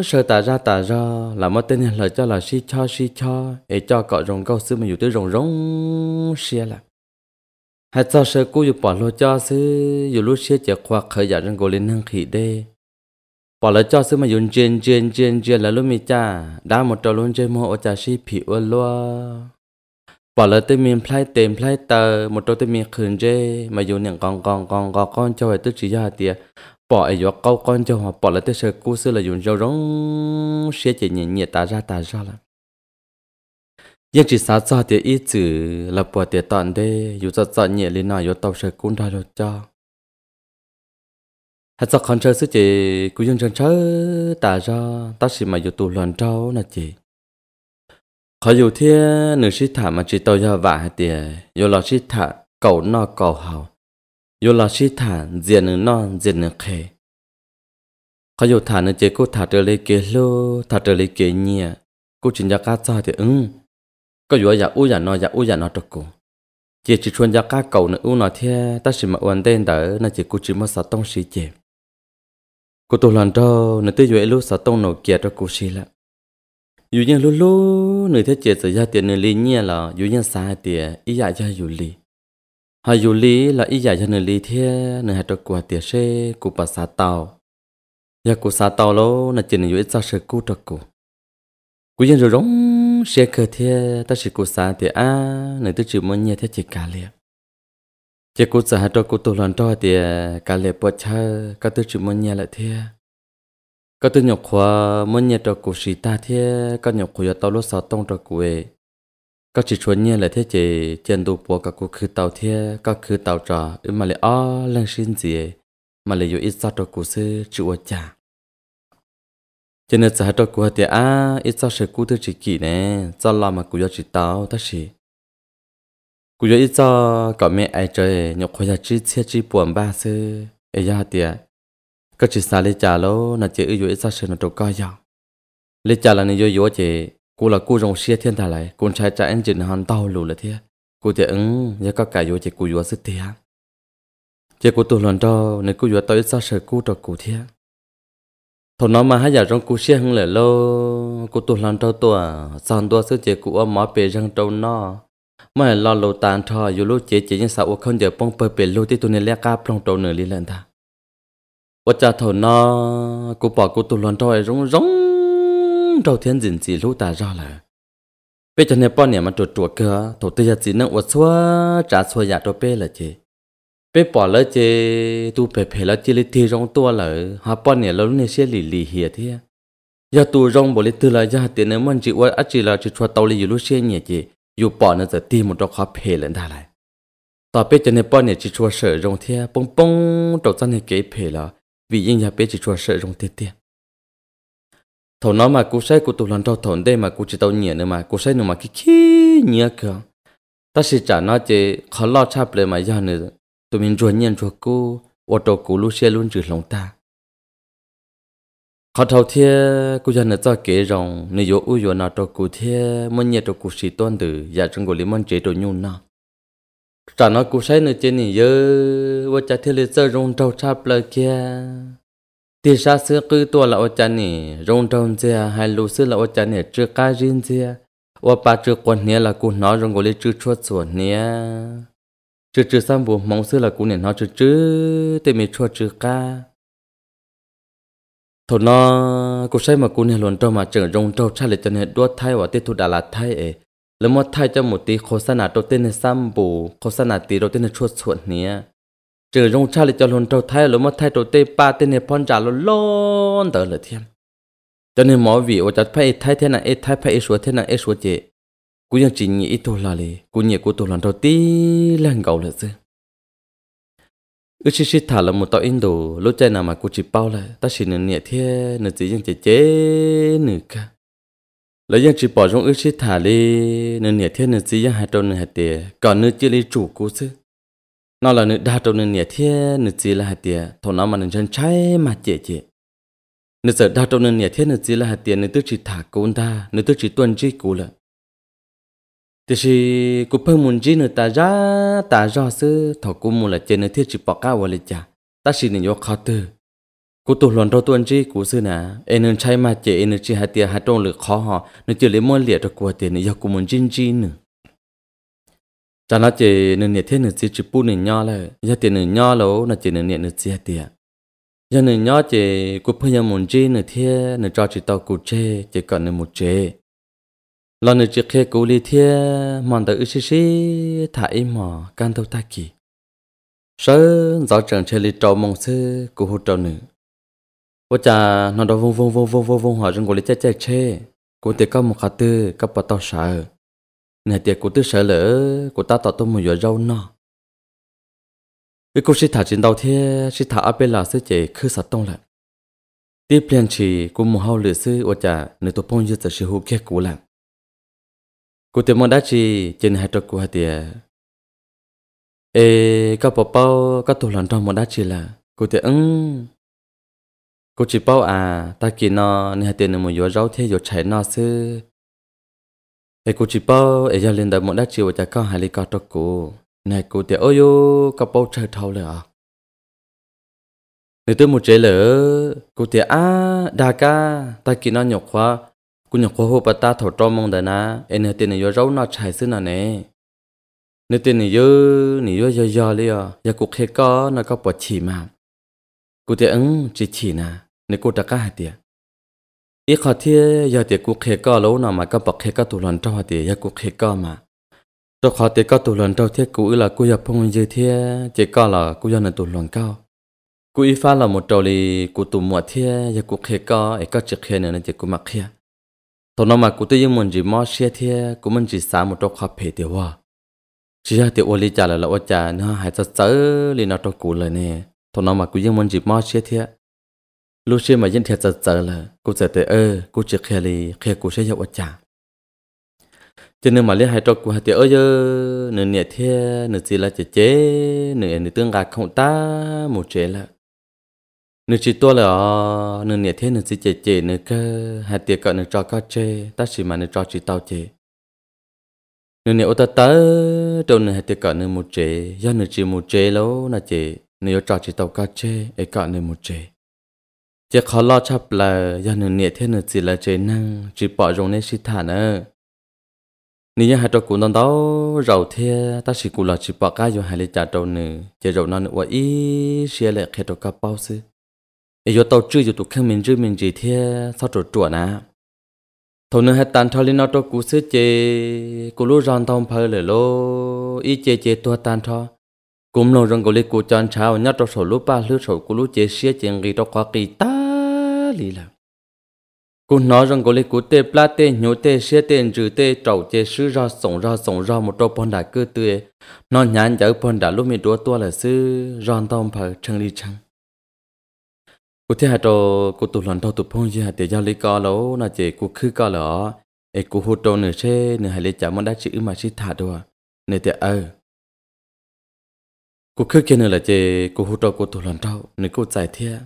sợ tả ra tả ra là mất tên lời cho là si cho si cho để cho cọ rồng câu sư mà dù tới rồng rồng xia là hạt sao sợ cô dù bỏ lo cho sư dù lúc xia chả khoa khởi giả rừng gồ lên năng khỉ đê bỏ lỡ cho sư mà dùng chuyên chuyên chuyên chuyên là lúc mi cha đã một trò luôn chơi mua ô cha si phi ô loa bỏ lỡ tên miền play tên play tờ một trò tên miền khẩn chơi mà dùng những con con con con con cho hệ tức chỉ ra tiệt bỏ ai vô câu con cho họ bỏ lỡ tên sơ cú sư là dùng rau rong xe chỉ nhẹ nhẹ ta ra ta ra là nhưng chỉ sao cho tiệt ít chữ là bỏ tiệt tận đây dù cho cho nhẹ lên nào dù tàu sơ cú ra rồi cho hết sao con chơi sư chị cứ dân chân chơi ta ra ta chỉ mà dù tù lần trâu là chị khó dù thế nữ sĩ thả mà chị tôi giờ vả hay tiề dù là sĩ thả cầu no cầu hào dù là sĩ thả diện nữ no diện nữ khề khó dù thả nữ chị cô thả trở lấy kế lô thả trở lấy kế nhẹ cô chỉ ra cá cho thì ứng có dù giả u giả no giả u giả no trọc cô chị chỉ chuyên ra cá cầu nữ u nó thế ta chỉ mà uẩn tên đỡ nè chị cô chỉ mất sao tông sĩ chị cô tôi lần đó nửa tới dưới lúc sáu tông nổ kia cho cô xí là dù nhân lúc lúc nửa thế chuyện xảy ra tiền nửa lý nhẹ là dù nhân xa tiền ý giải dạ cho dù lý hay dù lý là ý giải dạ cho nửa lý thế nửa hạt cho cô tiền xe cô bà xa tàu giờ dạ cô xa tàu lô nửa chuyện nửa dưới sao sẽ cô cho cô cô nhân rồi rống, xe cơ thế ta chỉ cô xa tiền à nửa tới chịu muốn nhẹ thế chỉ cả liền chỉ cú sợ cho cú tu lần cho thì à, cả lẽ bớt cha cả tư chữ muốn nhà lại thế cả tư nhọc khoa muốn nhà cho cú sĩ ta thế cả nhọc khoa tao lúc sáu tông cho cú ấy cả chỉ chuẩn nhà lại thế chỉ chân tu bỏ cả cú khử tàu thế cả khử tàu trò ư mà lại ó lên xin gì mà lại yêu ít sao cho cú sư chịu ở cha cho nên sợ cho cú thì à ít sao sẽ cú tư chỉ kỹ nè sao làm mà cú cho chỉ tàu ta chỉ cú yo ít cho có mẹ ai chơi nhóc khoe chi chia chi buồn ba sư ấy ra tiệt cứ chị xa lấy trả lô là chị ưu ít cho sự nó trâu coi nhau lấy trả là nên yo yo chị cú là cú rồng xia thiên thả lại cú trai trả anh chị hòn tàu lù là thiệt cú chị ứng nhớ các cái yo chị cú yo sức thiệt chị cú tụ lần đầu, nên cú yo tới cho sự cú trâu cú thiệt thầu nó mà hai giờ trong cú xia hưng lệ lô cú tụ lần đầu tua sàn tua sức chị cú ở mỏ bề răng trâu nó mà lo lô tàn thọ yêu lúc chế chế nhân sao ô không giờ bông bờ bể lô tí tu nên lẽ cá plong trâu nửa lý lần ta ô cha thầu nó cô bỏ cô tu loan trôi rong rong trâu thiên dịn gì lô ta ra là bây giờ này bọn nhà mà chuột chuột cơ thổ tư gia gì nữa ô xua trả xua nhà trâu bể là chế Bây bỏ lỡ chế tu bể bể lỡ chế lý thi rong tua là. Ha bọn nhà lỡ lúc này sẽ lì lì hiệt thế giờ tu rong bỏ lý tư là giờ tiền này mình chỉ ô ắt chỉ là chỉ cho tàu lý yêu lúc xe nhẹ chế dù bỏ nó giờ ti một trọc khó phê lên đà lại tao biết cho nên bỏ nè chỉ chua sợ rong thia bông bông trọc ra nè kế phê là vì yên nhà biết chỉ chua sợ rong tiết tiết Thổ nó mà cú say cú tụt lần trâu thầu đây mà cú chỉ tao nhẹ nữa mà cú say nữa mà kí kí nhẹ cơ ta sẽ trả nó chỉ khó lo chắp lại mà giờ nữa tụi mình ruột nhiên ruột cú ô tô cú lúc xe luôn chữ lòng ta họ thâu thiê cú dân cho kể rằng nếu yo u yo na to cú thiê muốn nhẹ to cú sĩ tuân từ, giả trong cổ lý mong chế độ nhung na trả nó cú sai nữa trên này giờ vợ cha thiê lê chơi rong trâu cha plơ kia thì sa xưa cứ tua là vợ cha nè rong trâu kia hai lú xưa là vợ cha nè chưa cá riêng kia vợ ba chưa quan nè là cú nói trong cổ lý chưa chua chuột nè chưa chưa sang bộ mong xưa là cú nè nói chưa chưa thì mình chua chưa ca thôi nó cô say mà cô này luôn trâu mà trưởng rong trâu cha lại cho nên đua thay và tiếp thu đã là thay ấy lấy một thay cho một tí khó sanh nà đầu tiên là sam bù khó sanh nà tí đầu tiên là chuột chuột nè trưởng rong cha lại cho luôn trâu thay lấy một thay đầu tiên ba tiên là phong trả luôn luôn tới là thêm cho nên mọi vị ở chặt phải thay thế này thay phải số thế này số chế cũng như chỉ nghĩ tôi là lì cũng như cô tôi làm trâu tí lần gầu là chứ ư chỉ chỉ thả là một tàu Indo lúc chơi nào mà cô chỉ bao lại. ta chỉ nên nhẹ thế nên chỉ dân chế chế nữa cả lấy dân chỉ bỏ trong ư chỉ thả đi nên nhẹ thế nên chỉ dân hai trâu nên hai tiền còn nữa chỉ lấy chủ cô chứ nó là nữa đa trâu nên nhẹ thế nên chỉ là hạt tiền Thổ nó mà nên chân trái mà chế chế nên giờ đa trâu nên nhẹ thế nên chỉ là hạt tiền nên tức chỉ thả cô ta nên tức chỉ tuân chỉ cô là thì chỉ cú phải muốn gì nữa ta ra ta ra sư thọ cú muốn là trên thiết chỉ bỏ cao vào cha. ta xin nên vô khó tư cú tu lần đầu tuần chỉ cú sư nè em nên chạy mà chạy em nên chỉ hai tiền hai trong lực khó họ nên chỉ lấy mua liệt cho cú tiền nên do cú muốn gì gì nữa cho nó chỉ nên nhiệt thiết nên chỉ chỉ bu nên nho lại, do tiền nên nho lâu là chỉ nên nhiệt nên chỉ hai tiền do nên nho chỉ cú phải nhà muốn gì nữa thiết nên cho chỉ tao cú chơi chỉ cần nên một chơi lần này chỉ khi cố lý thiê mòn tới xí xí thải mò can thâu ta kỳ sớ rõ trường chơi lý trâu mong sư cố hỗ trâu nữ vô cha nó đó vung vung vung vung vung vung hỏi rằng cố lý chê chê chê cố tiệt có một khả tư có bà tao sợ này tiệt cố tư sợ lỡ cố ta tỏ tôm một giờ rau nọ cái cô sĩ thả trên đầu thế sĩ thả áp là sư chế khứ sát tông lại tiếp liền chỉ cố một hao lửa sư vô cha nữ tôi phong như tờ sư hữu kia cố làm กูเตมองได้จีเจนให้ตัวกูหาเตียเอก็ปอเป้าก็ตัวหลันทองมองได้จีละกูเตอึ้งกูจีเป้าอ่ะตากินนอนี่หาเตียนมึงอยู่เราเที่ยวใช้นอซื้อเอกูจีเป้าเอยาเล่นแต่มองได้จีว่าจะก็หาลิกอตัวกูนี่กูเตโอ้ยก็เป้าเชิดเท่าเลยอ่ะนึกถึงมุเจเลยกูเตอ่ะดาก้าตากินนอหยกว่ากูยังควบปตาถอดจอมองแต่นะเอ็นเฮตินยอร้าวน่าใช้ซึ่งน่ะเนี่ยนี่ตินยอนี่ยอยอเลยอ่ะอยากกูเคก็น่ะก็ปวดฉี่มากูเตอังจีฉี่นะนี่กูตะก้าเตียอีขอที่ยาเตียกูเคก็แล้วน่ะมาก็ปอกเคก็ตุลันเจ้าเตียอยากกูเคก็มาตัวขอเตียก็ตุลันเจ้าเทียกูอีละกูอยากพงยืเทียเจก็ละกูอยากนั่นตุลันเก้ากูอีฟ้าละหมดเจ้าเลยกูตุ่มหมดเทียอยากกูเคก็ไอ้ก็จะเคเนี่ยนั่นเจกูมาเคย thằng nó mà cụ tôi dùng mình chỉ mót xe thế cũng mình chỉ xả một trâu khắp phê tiêu hoa chỉ là tiêu oli trả là là ô trả nó hay cho sớ liền nó trâu cụ lời nè thằng nó mà cụ dùng mình chỉ mót xe thế lúc xe mà dân thiệt sợ sợ là cụ sợ tới ơ cụ chỉ khe li, khe cụ sẽ dậu ô trả cho nên mà lấy hai trâu cụ hai tiêu ơ nửa nhẹ thế nửa gì là chế chế nửa nửa tương gạt không ta một chế là nếu chỉ tua là nửa nhiệt thế nửa chỉ chè chè nửa cơ hạt tiệc cỡ nửa trò có chê ta chỉ mà nửa trò chỉ tao chê nếu nếu ta tớ trong nửa hạt tiệc cỡ nửa một chê do nửa chỉ một chê lâu là chê nửa cho chỉ tao có chê ấy cỡ nửa một chê chỉ khó lo chấp là do nửa nhiệt thế nửa chỉ là chê năng chỉ bỏ rong nên chỉ thả nữa nếu như hạt trò cũ non đó rầu thế ta chỉ cũ là chỉ bỏ cái vô hạt lệ trả trâu nữa chỉ rầu non nữa ít xia lệ khét trâu cá bao xí ý tàu chưa yo tụ khen mình chưa mình gì thế sao trụ trụ nè thầu nữa hết tàn thao lên nó trụ cú sứ chê cú lú rong thông phơi lửa lô ý chê chê tua tan thọ cúm lâu rong cú lê cú chọn cháo nhát trụ sổ lú ba lú sổ cú lú chê xía chê nghi trụ khóa kỳ ta lì là cú nói rong cú lê cú tê plát tê nhô tê xía tê rừ tê trầu chê sứ ra sổng ra sổng ra một trâu pon đà cơ tươi nó nhàn dở pon đà lú mi đua tua là sứ rong thông phơi chân đi chân cụ thể hạt trò cụ tụ lần đầu tụ phong gì hạt để giao lý co lỗ là chỉ cụ khứ co lỗ ấy cụ hỗ trợ nửa xe nửa hai lý chả món đá chữ mà chỉ thả đồ nửa thì ờ cụ khứ kia nửa là chỉ cụ hỗ trợ cụ tụ lần đầu nửa cụ giải thiệt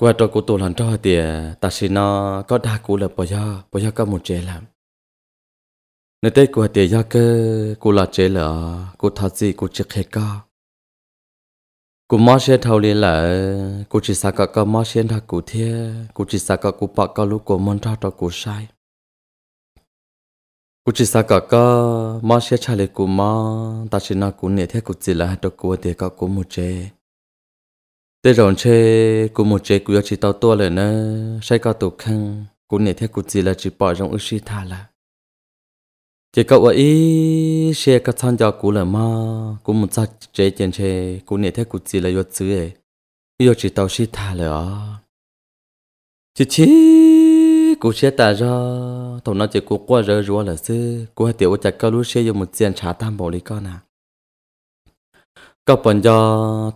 qua trò cụ tụ lần đầu thì ta sẽ nó có đa cụ là bao giờ bao giờ có một chế làm nửa tết của thì do cơ cụ là chế lỡ cụ thọ gì cụ trực hệ co กูมอเชทาลีละกูจิสักก็มอเชนทักกูเทียกูจิสักกูปะก็ลูกกูมันทอดกูใช้กูจิสักก็มอเชชาลีกูมอตาชินากูเนี่ยเทียกูจิละตัวกูเดียก็กูมุเจเตรอนเชกูมุเจกูอยากจิตเอาตัวเลยนะใช่ก็ตุกขังกูเนี่ยเทียกูจิละจิปอยจงอุชิทาละ chỉ cậu ấy xe cái thằng cho cũ là mà cũng muốn chắc chế chân chế cũng nể thế cũng chỉ là yếu chứ ấy yếu chỉ tao xí thà là chỉ chỉ cũng xe ta ra thằng nó chỉ cũng qua rồi rồi là chứ cũng hay tiểu chắc cậu lúc xe dùng một tiền trả tam bảo lý con à cậu bọn giờ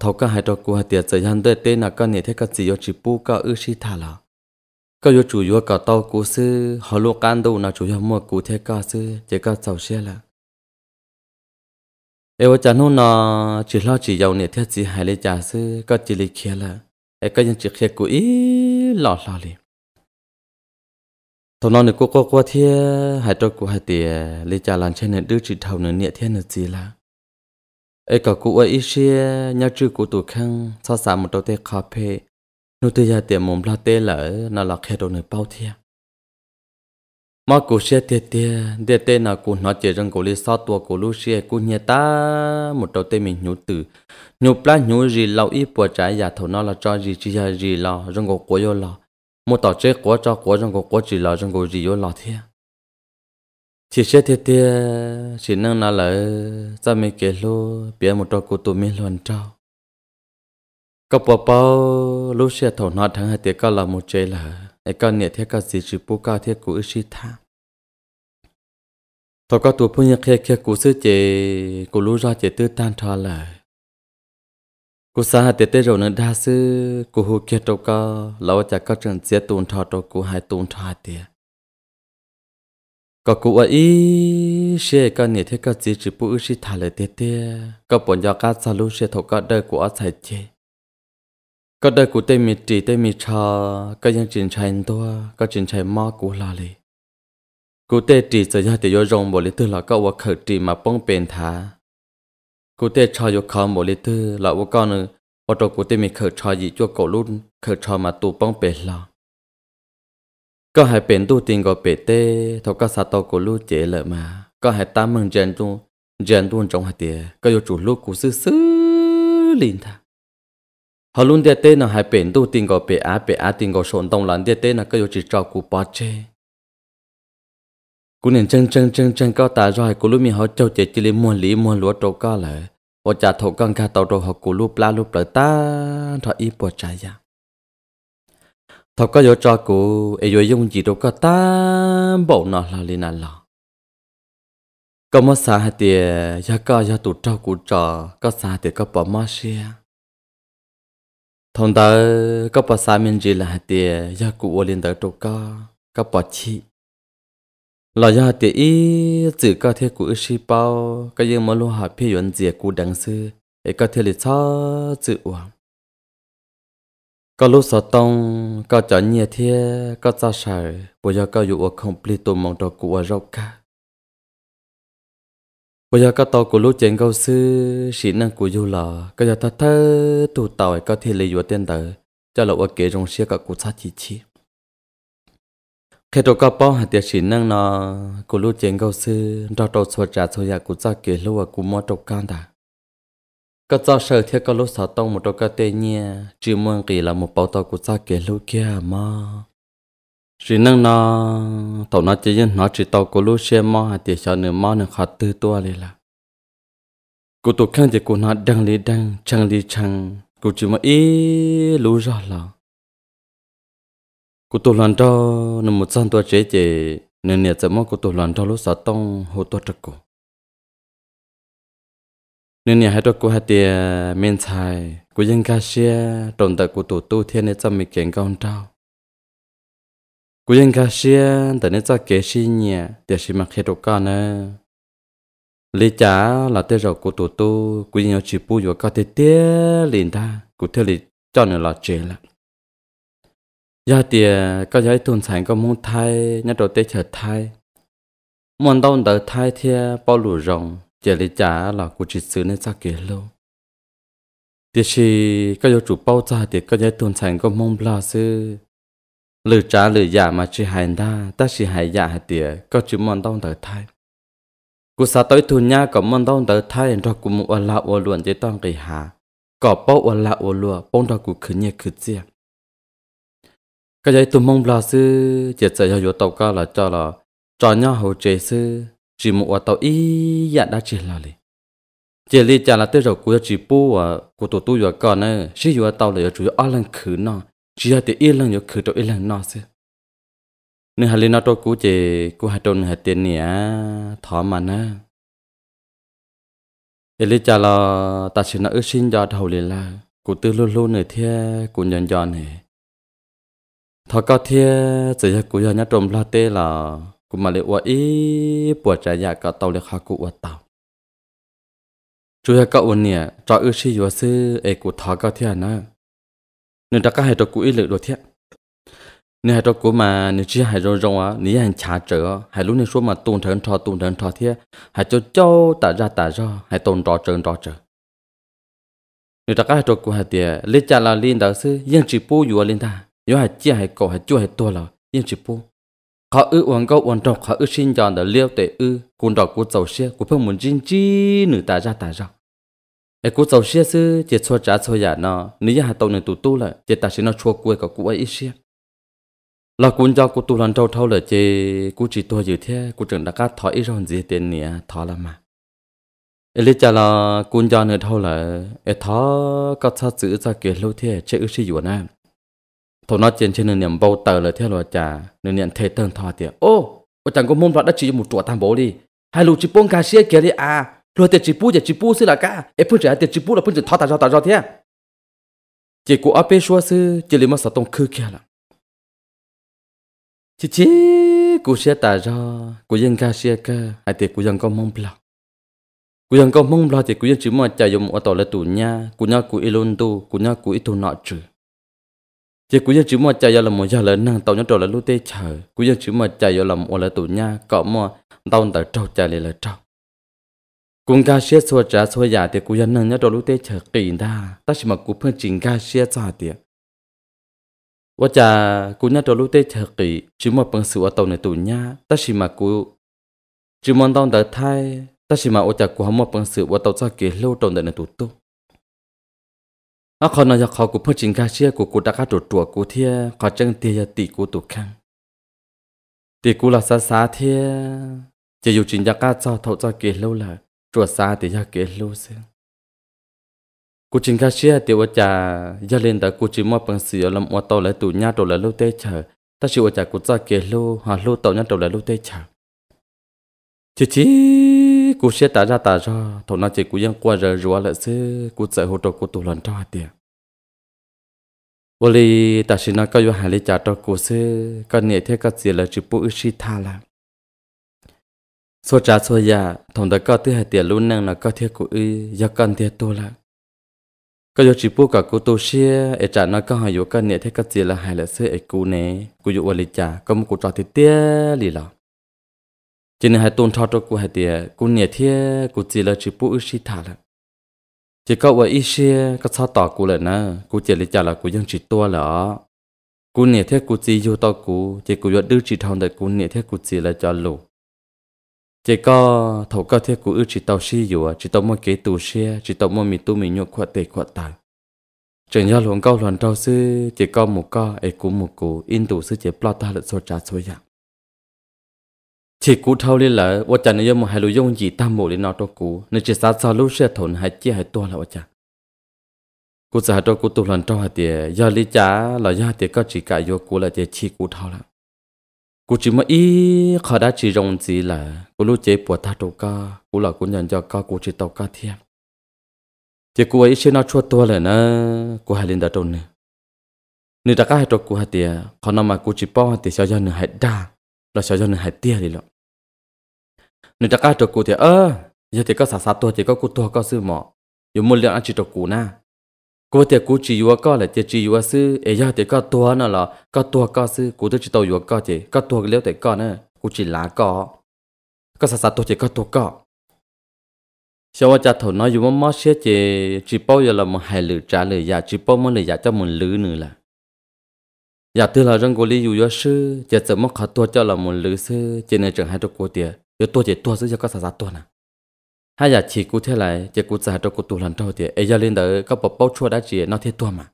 thằng cái hai trò cũng hay tiểu chơi hắn đôi tên là con nể thế cái chỉ yếu chỉ bu cái ước xí thà là ก็ยูจู่ยูก็โตกูซื้อฮัลโหลกันดูนะจู่ยูมัวกูเทก็ซื้อเจก็เจ้าเชี่ยละ เอวจันนู่นนะจีเล่าจีเยาวเนี่ยเทียจีหายเลยจ่าซื้อก็จีเลยเคียละเอก็ยังจีเคียกูอีหล่อหล่อเลยตอนนั้นเนี่ยกูก็กลัวเทียหายตัวกูหายเตียเลยจ่าหลานเช่นเนี่ยดื้อจีเท่าเนี่ยเนี่ยเทียเนี่ยจีละเอก็กูว่าอีเชียเนี่ยจื้อกูตัวข้างซอสามมันตัวเตะคาเพ่นูตัวยาเตียมุมลาเตลอนาลักเฮโดนเป้าเทียมากูเชียเตียเตียเดเตนากูนอเจรังกูลิซอตัวกูลูเชียกูเนตาหมดตัวเตมิหนูตือหนูปลาหนูรีเราอีปัวใจยาเถานอละจอรีจียารีเรารังกูกัวยอละมดต่อเจกัวจอกัวรังกูกัวจีเรารังกูรียอละเทียชีเชียเตียเตียชินังนาเลยจะไม่เกลือเปียหมดตัวกูตัวมีหลอนเจ้า có bố bố lúc xe thổ nọ thằng hai tiếc có là một chế là ai con nhẹ thiết có gì chỉ bố cao thiết của sĩ tha thọ có tụ phu nhân kia kia của sư chế của lúc ra chế tư tan thọ là của xã hai tiếc tê rồi nên đa sư của hồ kia đâu có lão chả có trường chế tuôn thọ đâu của hai tuôn thọ tiếc tiếng có cụ ấy xe con nhẹ thiết có gì chỉ bố sĩ tha lời tiếc tiếc có bọn do cá sa lúc xe thọ có đời của ở thầy chế ก็ได้กูเตมีจีเตมีชาก็ยังจินชัยตัวก็จินชัยมากกูลาเลยกูเตจีจะยาติโยรงบริตือแล้วก็ว่าเขิดจีมาป้องเป็นท้ากูเตชอยคำบริตือแล้วว่าก็เนื้อว่าตัวกูเตมีเขิดชอยจีจั่วกลุ่นเขิดชอมาตูป้องเป็นละก็ให้เป็นตู้ติงก็เป็ดเต้ทก็สาตกูลู่เจ๋เลยมาก็ให้ตามมึงเจนตูเจนตูจงหาเตียก็อยู่จุดลูกกูซื้อซื้อลินท้า họ luôn địa tên là hai bên tu tình gọi bể á bể á tình gọi sồn đông lán địa tên là cái chỉ trò cụ bỏ chê cú nên chân chân chân chân cao tài rồi cú lúc mi họ châu chế chỉ lấy mua lý mua lúa trâu cao lại và trả thổ con cá tàu đồ họ cú lúc la lúc lại ta thọ y bỏ trái ra thọ có yếu cho cú ấy yếu dùng gì đâu có ta bộ nó là liền là lọ có mất xa hai tiền, ya có ya tụt cho, cú trò có xa tiền có bỏ mất xe thông tớ có bà xa mình gì là tiề gia cụ ô liên tớ trục ca có bà chị là gia tiề ý chữ có thể cụ sĩ bao cái gì mà luôn hạ phi yuan diệt cụ đằng sư ấy có thể là cho chữ uang có lúc sợ tông có chọn nhẹ thế có ra sợ bây giờ có dụ ở không biết tụ mong đồ cụ ở rộng cả bây giờ các tàu của lũ chuyện câu sư sĩ năng của du lò cái giờ thật thơ tụ tàu ấy có thể lấy dùa tiền tờ cho lỗ ở kế trong xia cả cụ sát chỉ chi khi tôi có bao hạt tiền sĩ năng nó của lũ chuyện câu sư cho tôi xóa trả xóa nhà của gia kế lỗ ở của mua trâu can đã, các gia sợ thiết các lỗ sáu tông một đôi cái tên nhia chỉ muốn kỳ là một bao tàu của gia kế lỗ kia mà chỉ năng nó tàu nó chỉ nó chỉ tàu của lũ xe mò hay tiền sợ nửa mò nửa khó tư tua đi là cô tụt khang thì cô nó đăng đi đăng chẳng đi chẳng cô chỉ mà ý lũ rõ là cô tụt lần đó nửa một trăm tua chế chỉ nửa nửa giờ mò cô tụt lần đó lũ sợ tông hồ tua trật cô nửa nửa hai đó cô hai tiền men xài cô dân ca xe trộn tại cô tụt tu thiên nên cho mình kiện con trâu กูยังกาเชียนแต่เนี่ยจะเกชิเนี่ยเดี๋ยวชิมาเคตุกานะลีจ๋าหลับเตจกูตัวตัวกูยังเอาชิปูอยู่ก็เตี้ยลินตากูเทลิจอนหลับเจละยาเตียก็ย้ายทุนสายก็มุ่งไทยนัดโดเตเฉิดไทยมวนต้องเดินไทยเทียปอหลู่รองเจลีจ๋าหลับกูจิตซื้อเนี่ยจะเกลอเดี๋ยวชีก็ยกจูเป้าจ่าเดี๋ยวก็ย้ายทุนสายก็มุ่งปลาซื้อ lừa trả lừa giả dạ mà chỉ hại ta ta chỉ hại giả dạ hại tiệt có chữ mòn đông tới thay cú sa tới thu nha có mòn đông tới thay rồi cú mua ở lại ở luôn chỉ toàn kỳ hà có bao ở lại ở luôn bông đó cú khử nhẹ khử chia cái gì tụi mong là sư chỉ sợ cho tàu cao là cho là cho nhau hậu chế sư chỉ mua tàu ý giả dạ đã chỉ là liền chỉ lý chả là tới rồi cú chỉ bu à cú tụi tôi rồi còn nữa, xí rồi tàu là chủ ở lần khử nó chỉ là để yên lặng nhớ khử đồ yên lặng nó xí nên hà lên nó tôi cú chế cú hà trôn hà tiền nhỉ thọ mà nè Eli cha lo ta chỉ nó ước xin cho thầu liền là cú tư luôn luôn này thia cú nhon nhon này thọ có thia chỉ là cú nhon nhát trộm lo tê là cú mà lấy uất ý bùa trả nhà dạ cả tàu lấy khó cú uất tàu chú là cậu uất nè cho ước xin uất sư ấy cú thọ có thia nữa nên ta các hệ trò cũ ít lực đồ thiết nên hệ trò cũ mà nên chỉ hệ rong rong á ní hành trả trở hệ lúc nên số mà tuôn thần thọ tuôn thần thọ thiết hệ cho cho tạ ra tạ ra hệ tuôn trò trơn trò trở nên ta các hệ trò cũ hai tiệt lấy cha là liên đạo sư yên chỉ bù vừa liên ta nhớ hai chia hai cổ hai chua hai tua là yên chỉ bù họ ư uống gốc uống trọc họ ư sinh giòn đã liêu tệ ư cuốn đỏ của dầu xe của phương muốn chín chi nữ tạ ra tạ ra ai cú giàu xia sư chỉ cho trả cho giả dạ nó nếu như hạt tàu này tụt tu lại chỉ ta sẽ nó chua quê cả cụ ấy xia là cún cho cụ tu lần đầu thâu là chỉ cụ chỉ tôi dự thế cụ trưởng đã cắt thỏi ít rồi gì tiền nè thọ là mà ai lấy trả là cún cho nữa thâu là ai thọ cắt sát giữ ra kia lâu thế chế ước gì vậy nè thọ nó trên trên nền niệm bầu tờ là thế là trả nền niệm thế tường thỏi tiền ô ô chẳng có môn vặt đã chỉ một chỗ tam bố đi hai lũ chỉ bông cà xia kia đi à rồi tiệt chỉ pu tiệt chỉ pu xí là cả em phun trả tiệt chỉ pu là phun chỉ thọ tài cho tài cho thế à? chỉ của áp xua sư chỉ lấy mất sợ tông khư kia là chỉ chỉ của xe tài cho của dân ca xe cả, hay à, tiệt của dân con mong bla của dân con mong bla thì của dân chỉ mà chạy dùng ở tổ là tù nha của nhau của ilon tu của nhau của ít tu nọ trừ chỉ cú dân chữ mà chạy vào làm một giờ là năng tàu nhớ trâu là lối tê chờ cú dân chữ mà chạy vào làm một là tụ nha cọ mò tàu tàu trâu chạy lại là trâu cũng ca xe xua trả xua giả thì cũng dân nâng nhớ đồ lúc tê chờ kỳ đa ta chỉ mà cũng phân chính ca xe xua tiệt và trả cũng nhớ đồ lúc tê chờ kỳ chỉ mà bằng sự ở tàu này tụ nha ta chỉ mà cũng chỉ mong tàu đã thay ta chỉ mà ô chả cũng không mà bằng sự ở tàu cho kỳ lâu tàu này tụ tu à còn nói khó cũng phân chính ca xe của cũng đã cá đồ tụ của thia khó chân tia tỷ của tụ khang tỷ của là xa xa thia chỉ dù chính gia ca cho thầu cho kỳ lâu lại chùa xa thì ra kế lô xe cô chính ca xe thì ở nhà gia lên đã cô chỉ mua bằng sữa làm ô tàu lại tủ nhà đồ lại lâu tê chờ ta chịu ở nhà cô ra kế lô hà lô tàu nhà đồ lại lâu tê chờ chỉ chỉ cô xe tả ra tả ra thầu nào chỉ cô dân qua giờ rùa lại xe cô chạy hồ trợ cô tủ lần cho tiền vậy ta xin nói cái gì hà lý trả cho cô xe cái nhẹ thế cái gì là chỉ bố ước thà là số trả số già thằng đã có thứ hai tiền luôn năng là có thiết của y do con thiết tôi là có do chỉ buộc cả cô tôi xia, ở trả nó có hỏi vô con nè, thế cái gì là hai là xe ở cô nè, cô dụ ở trả có một cô trò thì tiếc lì lò. cho nên hai tôn thọ cho cô hai tiền cô nè thế cô chỉ là chỉ buộc xí thả là chỉ có vậy ít xia, có sao tỏ cô lại nè cô chỉ là trả là cô dân chỉ tua lọ cô nè thế cô chỉ vô tao cô chỉ cô dụ đưa chỉ thằng để cô nè thế cô chỉ là cho lù chỉ có thầu cơ thiết của ư chỉ tàu xi dù à, chỉ tàu mua kế tù xe chỉ tàu mua mì tu mì nhuộm khoát tề khoát tài chẳng nhớ luồng câu luồng trâu sư chỉ có một co ấy cũng một cụ in tù sư chỉ plot ta lợn sôi trà sôi dạng chỉ cụ thâu lên là vợ chồng nó một hai lũ dùng gì tam bộ lên nó cho cụ nên chỉ sát sao lúc xe thốn hai chia hai tua là vợ chồng cụ sẽ cho cụ tu lần trâu hai tiề do lý trả là do tiề có chỉ cả vô cụ là chỉ chỉ cụ thâu lắm cô chỉ mà ý khó đã chỉ rong gì là cô lúc chế bùa ta đâu ca cô là cô nhận cho ca cô chỉ tàu ca thiệp chỉ cô ấy sẽ nói chua tua là nè cô hai lên đã đâu nè nè đã cả hai trâu cô hai tiệt khó nào mà cô chỉ bao hai tiệt sao cho nè hai đa là sao cho nè hai tiệt đi lọ nè đã cả hai trâu cô tiệt ơ ờ, giờ thì có xả xả tua thì có cô tua có sư mỏ dùng một lượng ăn chỉ trâu cô na cô tiệt cô chỉ vừa có là tiệt chỉ vừa sư ai giờ tiệt có tua nữa là có tua có sư cô tôi chỉ tao vừa có chỉ có tua liễu tiệt có nữa cô chỉ lá có có sao sao tua chỉ có tua có sau đó cha thầu nói dù mà sẽ chỉ chỉ bao giờ là một hài lử trả lời giả chỉ bao mà lời giả cho một lử nữa là giả từ là răng của lý dù sư chỉ sợ mất khó tua cho là một lử sư chỉ nên chẳng hai cho cô tiệt yếu tua chỉ tua sư cho có sao sao tua nào hai giờ chỉ cú thế lại chỉ cú giả cho cú tù lần đầu thì ấy giờ lên đỡ các bộ bao chua đã chỉ nó thế tua mà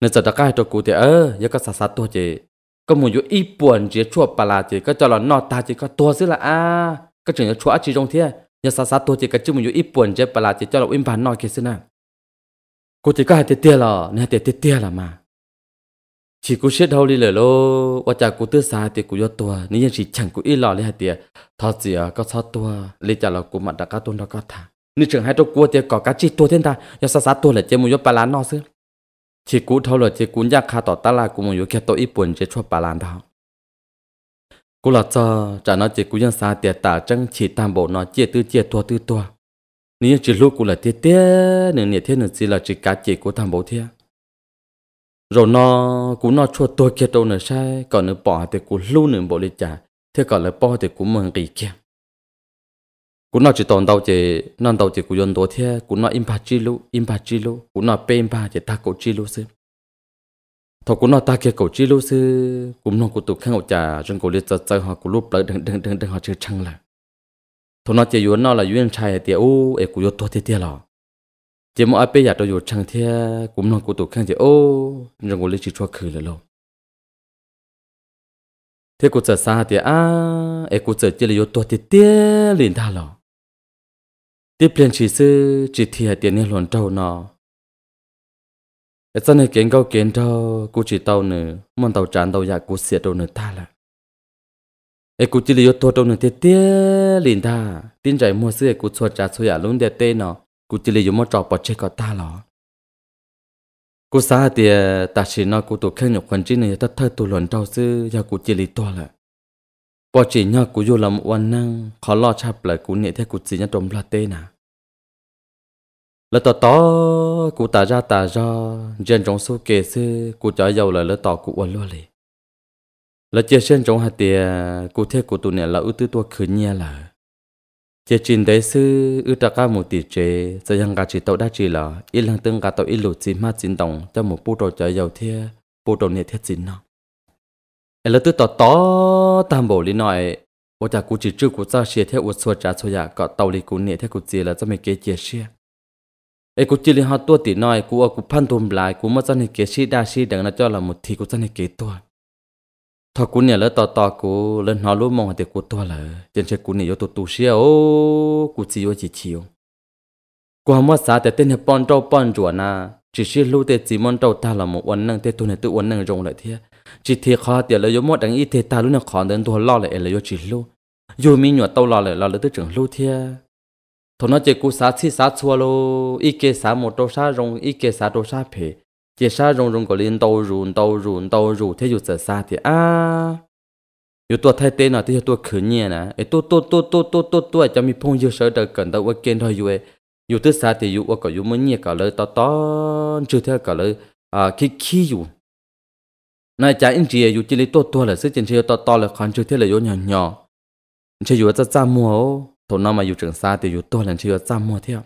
nên giờ đã cái cho cú thì ơ giờ các sát sát tua chỉ có muốn yêu ít buồn chỉ chua bà là chỉ các cho là nọ ta chỉ các tua xí là à các chuyện chua chỉ trong thế giờ sát sát tua chỉ các chưa muốn yêu ít buồn chỉ bà là chỉ cho là im bàn nói cái gì nè cú thì các hai tiệt tiệt là nên tiệt tiệt tiệt là mà chỉ cú xét đâu đi lỡ lô và chả cú tứ xa thì cú do tua nếu như chỉ chẳng cú ít lọ lên hạt tiệt thọ gì à có sao tua lấy chả là cú mặt đã cá tuôn đó có thả nếu chẳng hai trong cua thì có cá chi tua thiên ta do xa xa tua là chơi một do bà lan nó xứ chỉ cú thâu là chỉ cú nhạc khá tỏ ta là cú một do kia tôi ít buồn chơi cho bà lan đó cú là cho chả nói chỉ cú nhân xa tiệt tả trăng chỉ tam bộ nó chia tư chia tua tư tua nếu như chỉ lúc cú là tiệt tiệt nửa nửa thiên nửa gì là chỉ cá chỉ cú tam bộ thiên rồi nó cũng nó chua tôi kia đâu nữa sai còn nữa bỏ thì cũng lưu nữa bộ lịch trả thế còn lại bỏ thì cũng mừng kỳ kia cũng nó chỉ toàn đâu chỉ non đâu chỉ cũng dân tổ thế cũng nó im impact chi lưu impact chi lưu cũng nó pe im impact chỉ ta cổ chi lưu xí Thôi cũng nó ta kia cổ chi lưu xí cũng nó cũng tụt khăn ở trả dân cổ lịch trả chơi họ cũng lúc lại đừng đừng đừng đừng họ chưa chăng là Thôi nó chỉ yếu nó là yến trai thì ô ấy cũng yếu tổ thế thế rồi chỉ mỗi ai bây giờ tôi dù chẳng thế cũng nó cố tụ khang chỉ ô rồi ngồi lấy chỉ cho khử là lâu thế cô sợ xa thì à em cô sợ chỉ là yêu tố thì tiếc liền ta lo tiếp liền chỉ sư chỉ thiệt tiền nên luận trâu nó em sau này kiến cao kiến trâu cô chỉ tàu nữa mong tàu chán tàu già cô xịa trâu nữa ta là em cô chỉ là yêu tố trâu nữa tiếc tiếc liền ta tin chạy mua sư em cô chuột trả số giả luôn để tên nó กูจะเลยอยู่มั่วจอบปอดเช็คก็ตาหรอ กูสาเตียตาชินอกูตัวแค่หยกคนจีนเนี่ยถ้าเธอตัวหล่นเจ้าซื้อยากูจิลิตัวละปอจีนอกูอยู่ลำวันนั่งขอล่อชาเปล่ากูเนี่ยแท้กูจีนยาดมพลาเต้นะแล้วต่อต่อกูตาจ้าตาจ้าเจนจงสู้เกซื้อกูจะยาวเลยแล้วต่อกูอ้วนล้วนเลยแล้วเจเช่นจงหาเตียกูเท่กูตัวเนี่ยเราอื้อตื้อตัวคืนเนี่ยแหละ chỉ trình đấy sư ư ta cả một tỷ chế sẽ hàng cả chỉ tàu đã chỉ là ít lần tương cả tàu ít lụt chín mát chín đồng cho một bộ đồ chơi giàu thiê bộ đồ này thiết chín nó em lấy từ tàu tam bộ lý nói ô cha cụ chỉ chưa cụ sao xe theo ô xua trả xua giả có tàu lý cụ này theo cụ gì là cho mình kế chia xe em cụ chỉ lý họ tua tỷ nói cụ ở cụ phan tôm lại cụ mất cho này kế sĩ đa sĩ đừng là cho là một thì cụ cho này kế tua thọ cún nè lỡ tò tò cú lên nó lúc mong thì cú to lỡ trên chơi cún nè yo tu tu xia ô cú chỉ yo chỉ chiều cú không mất sao để tên hệ bọn trâu bọn chuột na chỉ xia lúc để chỉ mong trâu ta là một vấn năng để tu này tu vấn năng rồng lại thế chỉ thiệt khó để lỡ yo mất đằng ít thế ta lúc nào khó đến tu lo lại là yo chỉ lúc yo mi nhọ tàu lo lại lỡ lỡ tới trường lúc thế thọ nó chơi cú sát chi sát xua lô ít cái sát một trâu sát rồng ít cái sát trâu sát phê chia sa rong rong có liên tàu rùn tàu rùn tàu rù thế dù sợ xa thì à dù tôi thay tên nào thì tôi khử nhẹ nè ấy tôi tôi tôi tôi tôi tôi tôi cho mi phong dư sợ đời cần đâu quên thôi dù ấy dù tức xa thì dù có dù mới nhẹ cả lời to to chưa theo cả lời à khi khi dù nói chả in chia dù chỉ lấy tôi là sức chân chơi to to là còn chưa theo là dù nhỏ nhỏ chơi dù ra ra mua thổ nó mà dù trường xa thì dù tôi là chơi ra mua theo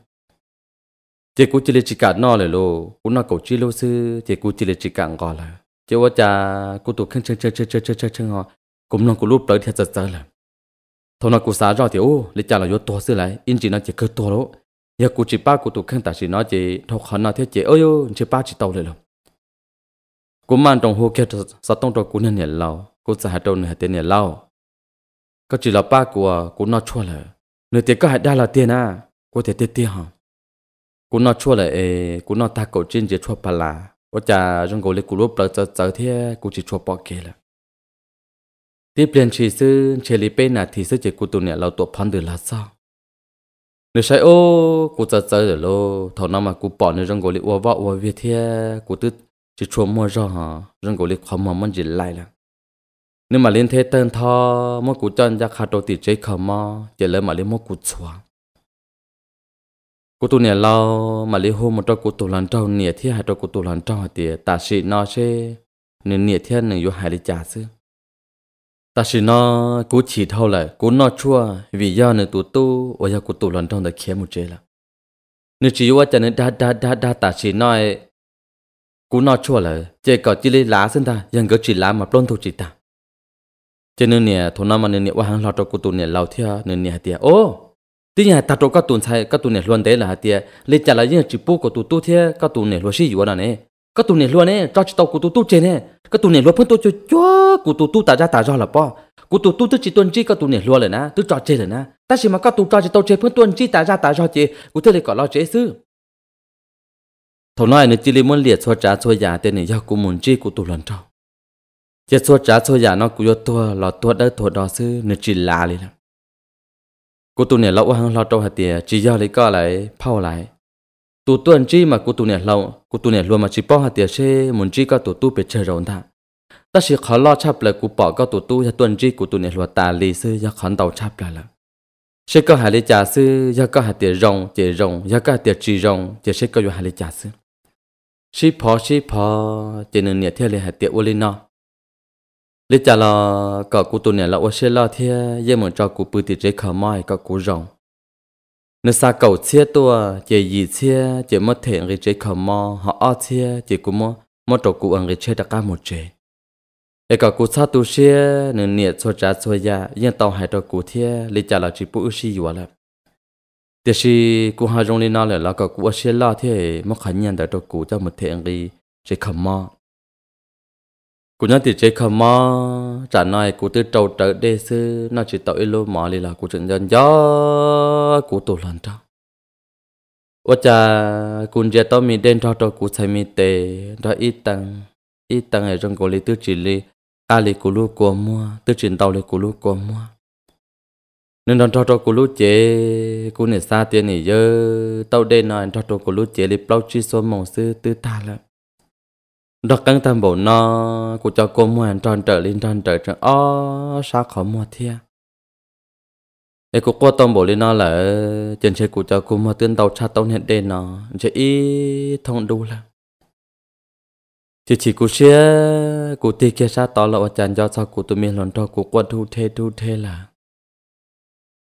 chỉ cú chỉ là chỉ cả nó là lô cũng là cổ chỉ lô sư chỉ cú chỉ là chỉ cả ngò là chỉ ว่าจะกูตัวขึ้นเชิงเชิงเชิงเชิงเชิงเชิงเชิงฮะกูนอนกูรูปเลยที่จะเจอเลยทอนกูสาจอเดียวเลยจะเรายตัวซื้อไรอินจีน่าจะเกิดตัวรู้ยากูจีป้ากูตัวขึ้นแต่สิน่าจะทอขันน่าเที่ยเจเอ้ยจีป้าจีโตเลยล่ะกูมันตรงหัวเกิดสัตว์ต้องตัวกูเนี่ยเนี่ยเรากูจะหาตัวเนี่ยเตี้ยเนี่ยเราก็จีเราป้ากูกูนอนชั่วเลยเนื้อเตี้ยก็หาได้ละเตี้ยนะกูเตี้ยเตี้ยฮะ cú nó chua lại cú nó ta cổ trên chỉ chua bà là ở nhà trong cổ lấy cú lúc bờ tới tới thế cú chỉ chua bỏ kia là tiếp liền chỉ sư chỉ lấy bên là thì sư chỉ cú tụ nè lâu tụ phân được là sao nếu sai ô cú chờ chờ rồi lô thằng nào mà cú bỏ nếu trong cổ lấy uo vọ uo việt thế cú tự chỉ chua mua ra hả trong cổ lấy khó mà mong gì lại là nếu mà lên thế tên thọ mỗi cú chân ra khát đầu thì chơi khó mà chỉ lấy mà lấy mỗi cú chua cô tu nè lo mà lấy hôm một trâu cô tu lần trâu nè thiết hai trâu cô tu lần trâu thì ta sĩ nó sẽ nên nè thiết nè vô hai lấy trả chứ ta sĩ nó cố chỉ thâu lại, cố nó chua vì do nên tu tu ở do cô tu lần trâu đã khé một chế là Nên chỉ vô cho nên đa đa đa đa ta sĩ nó cố nó chua là chế có chỉ lấy lá xin ta nhưng có chỉ lá mà plon thu chỉ ta cho nên nè thôn nam mà nè nè qua hàng lo trâu cô tu nè lau thiết nè nè tiệt ô tí nhà ta trộn các tuần sai các tuần này luôn đấy là tiệt lấy trả lại những chỉ bút của tu tu thế các tuần này luôn xí gì đó này các tuần này luôn này cho chỉ tao của tụi tôi trên này các tuần này luôn phân tu cho cho của tu tu ta ra ta ra là bao của tu tôi chỉ tuần chỉ các tuần này luôn rồi na tôi cho trên rồi na ta chỉ mà các tu cho chỉ tao trên phân tuần chỉ ta ra ta ra chị của tôi lại còn lo chế xứ thầu nói nữa chỉ lấy muốn liệt xóa trả xóa giả tiền này do của muốn chỉ của tu lần trâu chết xóa trả xóa giả nó của tua là tôi đã thua đó xứ nữa chỉ là liền cô tu nè lâu hàng lo trâu hạt tiền chỉ giờ lấy co lại phao lại tu tuần chi mà cô tu nè lâu cô tu nè luôn mà chỉ bỏ hạt tiền xe muốn chi cả tu tu bị chơi rồi ta ta chỉ khó lo chắp lại cô bỏ cả tu tu cho tuần chi cô tu nè luôn ta lì sư cho khẩn đầu chắp lại là sẽ có hạt lý trà sư cho có hạt tiền rồng chỉ rồng cho có hạt tiền chỉ rồng chỉ sẽ có hạt lý trà sư ชิพอชิพอเจนเนี่ยเที่ยวเลยหาเตียวอลินอ lý trả là cả cụ tụ này là ô sẽ lo thì dễ muốn cho cụ bự thì dễ khờ mãi cả cụ rồng nếu xa cầu chia tua chỉ gì chia chỉ mất thiện cái dễ khờ mò họ ở chia chỉ cụ mò mất trâu cụ ăn cái chơi đặc cả một chế để cả cụ sát tu xe nên nhiệt cho trả cho ya yên tàu hải trâu cụ thì lý trả là chỉ bự sĩ vừa lắm thì si cụ hà rồng lên nói là cả cụ ô sẽ lo thì mắc khả nhân để trâu cụ cho một thiện cái dễ khờ mò cú nhớ thì chế không mò trả nói cú từ trâu trở đê sư nó chỉ tội lô mò lì là cú chuyện dân gió cú tổ lần trâu ủa cha cún giờ tao mi đen trâu trâu cú thấy mi tề đó ít tăng ít tăng ở trong cổ lì tư chỉ lì, a lì cú lú của mua tư chỉ tàu lì cú lú của mua nên đón trâu trâu cú lú chế cú này xa tiền này giờ tao đây nói trâu trâu cú lú chế lý bao chi số mong sư tư ta lắm đọc căng tâm bộ nó của cho cô mua hàng tròn trở lên tròn trở tròn ó ờ, sao khó mua thia ấy của cô tâm bộ lên nó là chân xe của cho cô mua tuyên tàu cha tàu hiện đen nó chỉ ít thông đủ lắm chỉ chỉ của xe của tì kia sao tàu lộ ở chăn cho sao của tụi mình lần cho của quân thu thế thu thế là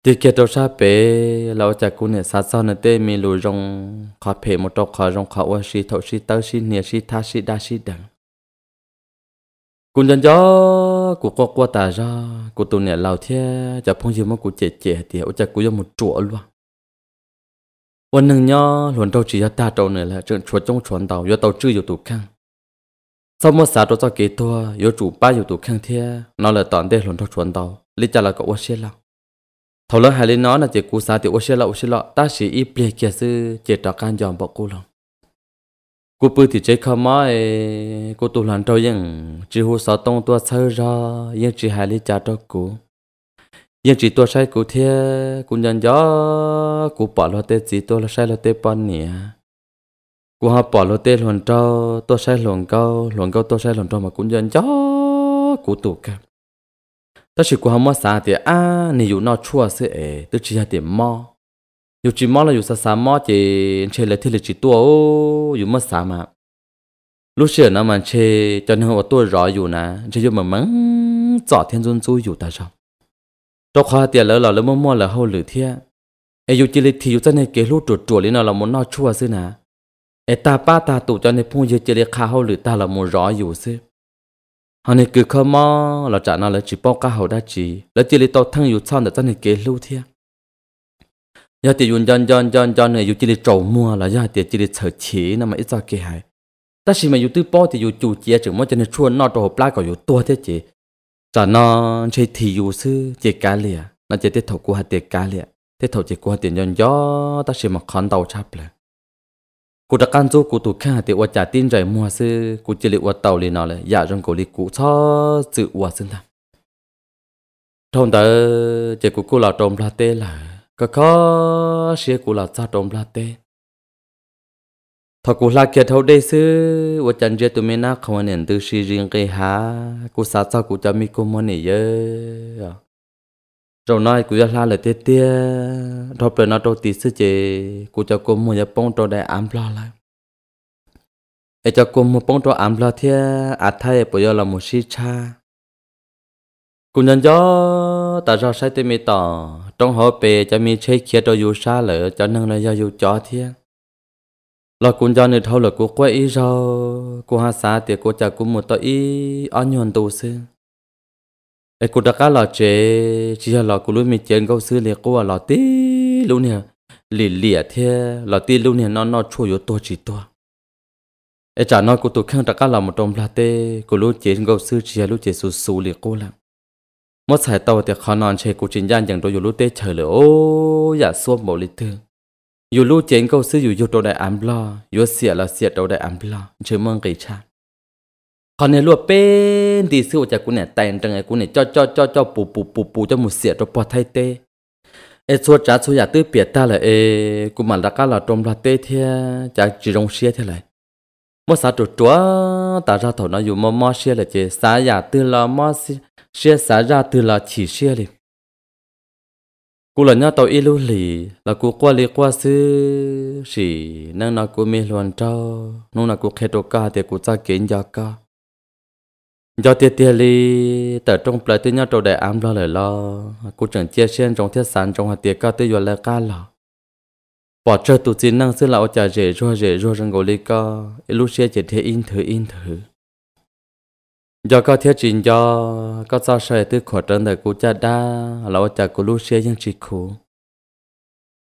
thì kia tôi sa bé lão cha cũng này sát sao nè tê mi lùi rong khó phê một trọc khó rong khó ước xì thậu xì tao xì nè xì tha xì đa xì đằng cũng dân gió của qua qua ta ra của tụi này lão thế chả phong dương mà của chè chè thì ôi cha cũng giống một chỗ luôn วันหนึ่งย่อหลวนเราจียตาเราเนี่ยแหละจนชวนจงชวนเต่ายอเต่าจื้ออยู่ตุกข้างสมมติสาตัวเจ้ากี่ตัวยอจูป้าอยู่ตุกข้างเทียนอนเลยตอนเด็กหลวนเราชวนเต่าลิจ่าเราก็ว่าเชี่ยแล้ว thầu lỡ hai lên nó là chỉ cú sa thì ô xe lọ ô xe lọ ta chỉ ít bề kia sư chỉ trọ can dòm bọc cô lòng cú bự thì chơi không mà cô tu lần trâu nhưng chỉ hồ sáu tông tua sơ ra nhưng chỉ hai lên cha cho cú nhưng chỉ tua sai cú thế cú nhận gió cú bỏ lo tê chỉ tua lo sai lo tê bắn nè cú học bỏ lo tê luồn trâu tua sai luồn cao luồn cao tua sai luồn trâu mà cú nhận gió cú tụ cả ta chỉ của mà sáng thì à nè dù nó chua sẽ ế tức chỉ là tiền mò dù chỉ mò là dù sa sa mò thì chơi lại thì lại chỉ tua ô dù mất sa mà lúc xưa nó mà chơi cho nên họ tua rõ dù nà, chơi dù mà mắng giỏ thiên dôn chui dù ta rồi trong khoa tiền lỡ là lỡ mò mò là hậu lử thia ế dù chỉ lấy thì dù ta này kế lúc chuột chuột lên nó là muốn nó chua sẽ nà, ế ta ba ta tụ cho nên phun dù chỉ lấy khá hậu lử ta là muốn rõ dù sẽ hắn cứ khơ mò là trả nào là chỉ bao cả hậu đã chỉ là chỉ lấy tàu thăng yếu chăn để chân này kế lưu thiên giờ thì dùng dần dần dần dần này dùng chỉ lấy trầu mua là giờ thì chỉ lấy sở chỉ nằm ít ra kế hại ta chỉ mà dùng tư bao thì dùng chủ chia chừng mỗi chân này chuồn nọ đồ plá có dùng tua thế chỉ trả nó chỉ thì dùng sư chỉ cá lìa nó chỉ tiết thầu của hạt tiết cá lìa tiết thầu chỉ của hạt tiết dần dần ta chỉ mà khán đầu chắp lại กูจะกันจูกูตุแค่แต่ว่าจ่าตีนใจมัวซึกูจะเรียกว่าเต่าเลยนอเลยอย่าจงกูเรียกกูชอบจือว่าซึ่งทำทงเตอเจกูกูหล่าตรงพลาเต้ละก็ข้อเชียกูหล่าจ้าตรงพลาเต้ทกูลาเกียเท่าได้ซื้อว่าจันเจตุเมนาเขาเนี่ยตื้อชีริงเกฮากูสาเจ้ากูจะมีกูมันเนี่ยเยอะ rồi nói cụ la là tê tê rồi bây nó trâu tí sư chế cụ cho cô mua nhà bông trâu để ám lo lại ai cho cô mua bông trâu ám lo thế à thay bây giờ là một sĩ cha cụ nhân gió ta ra sai tê mi tỏ trong họ bề cho mi chế kia trâu dù xa lỡ cho nâng là do dù chó thế là cụ cho nên thâu là cụ quay ý rồi cô hà xa thì cô cho cụ một tờ ý ở nhuận tù xưa ไอ้กูตะก้าหล่อเจชี้หล่อกูรู้มีเจนก็ซื้อเลยกูว่าหล่อตีรู้เนี่ยหลี่เหลี่ยเท่หล่อตีรู้เนี่ยนอนนอนช่วยอยู่ตัวจีตัวไอ้จ่านอนกูตัวแข้งตะก้าหล่อมาตรงพลาเต้กูรู้เจนก็ซื้อชี้รู้เจสูสูเลยกูละมดสายเต่าแต่ขอนอนเชกูจินย่านอย่างตัวอยู่รู้เต้เฉยเลยโอ้อย่าซ่วมบอกเลยเธออยู่รู้เจนก็ซื้ออยู่อยู่ตัวได้อันบลออยู่เสียละเสียตัวได้อันบลอเชื่อเมืองกี่ชา còn này luôn bên thì sư cha cũng này tàn trong này cũng cho cho cho cho bù bù bù bù cho một xịt cho bỏ thay tê ê số trả số giả tư biệt ta là ê cũng đã cá là trong là tê thế chả chỉ rong xia thế này mà sao tụt chúa ta ra thổ nó dùng mò mò xia là chế xá giả là mò xia xá ra tư là chỉ xia liền cú là tàu ilu lì là cú qua lì qua sư chỉ năng nó cú mê loan trâu nung là cú ca thì cú ta kiến gia ca do tiệt tiệt li tờ trong lại tiết nhau trâu đại am lo lời lo cô chẳng chia sen trong thiết sản trong hạt tiệt cao tiết vừa là ca lò bỏ chơi tụ chín năng xin lão trả rể rô rể rô răng gò li co lúc xe chỉ thế in thử in thử do có thiết trình do có sao sai tư khỏi trần đời cô cha đa lão trả cô lúc xe nhưng chỉ khổ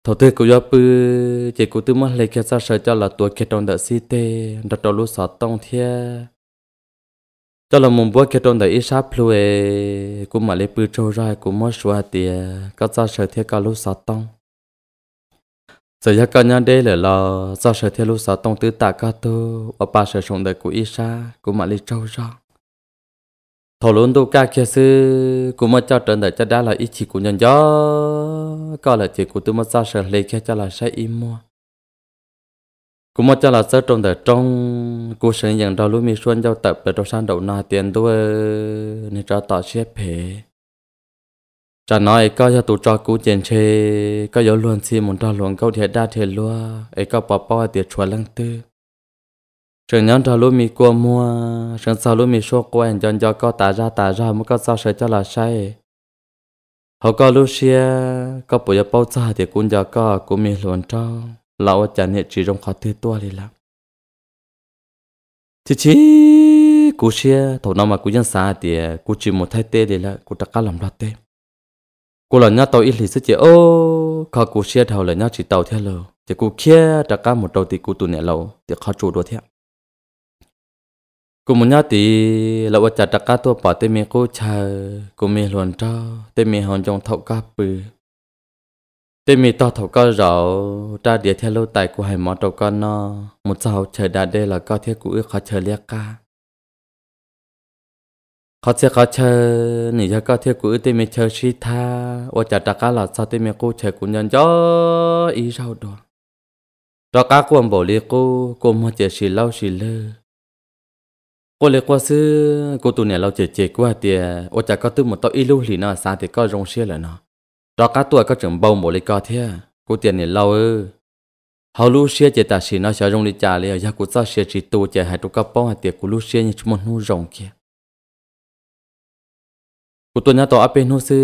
thầu tư cô do bư chỉ cô tư mất lấy kia sao sai cho là tuổi kia trong đời si tê đặt đầu lúc sọt tông thiê cho là mùng bữa kia trong đời ít sáp lùi cũng mà lấy bự trâu ra cũng mất xóa tiền có ra sở thiết cả lúc sáu tông giờ giấc cả nhà đây là lo do sở thiết lúc sáu tông tứ tạ cả tu và ba sở sống đời của ít sa cũng mà lấy trâu ra thổ luôn tu ca kia sư cũng mà cho trận đời cho đã là ít chỉ của nhân gió có là chỉ của tôi mà ra sở lấy kia cho là sai im mua cũng một cho là sơ trong thời trong cô sẽ nhận đầu lúc mi xuân giao tập về trong san đầu na tiền đua nên cho tỏ xếp phê cha nói có cho tụ cho cú tiền chê có yếu luôn xì muốn cho luôn câu thiệt đa thiệt lúa ấy có bỏ bỏ tiền chuẩn lăng tư trường nhóm cho lúc mi cua mua trường sau lúc mi xua quen cho cho có tả ra tả ra mới có sao sẽ cho là sai họ có lúc xia có bụi bao xa thì cũng giờ có cũng mi luôn trong lão cha nè chỉ trong khó thứ tua đi lắm chỉ chỉ cú xe thầu nào mà cú dân xa thì cú chỉ một thay tê đi là cú ta cá làm ra tê cú là nhá tàu ít thì sức chị ô khó cú xe thầu là nhá chỉ tàu theo lờ chỉ cú kia ta cá một đầu thì cú tụ nè lâu thì khó chủ đồ theo cú một nhá thì là vợ cha ta cá tua bỏ tê mi cú chờ cú mi luồn cho tê mi hòn trong thầu cá bự tê mi to thầu co rậu ra địa theo lâu tài của hải mỏ trâu con nó một sao chờ đà đây là co thiết của ước khó chờ liếc ca khó chơi khó chờ nỉ giờ co thiết của ước tê mi chơi suy tha ô chả trả cá là sao tê mi cô chơi cũng nhân gió ý rau đồ rồi cá cuồng bổ liếc cô cô mua chơi xì lau xì lơ cô lấy qua sư cô tụi này lau chơi chơi qua tiề ô chả có tư một tao ilu lì nó sao thì co rong xia là nó cho cá tuổi có trưởng bầu một lý co thế à? cô tiền này lâu ư hầu lu xia chỉ ta xin nó sợ rong đi trả liền giờ cô sao xia chỉ tu chỉ hai tu cá bông hai tiệc cô lu xia như chúng muốn nu rồng kia cô tuần nhà tổ áp bên nu sư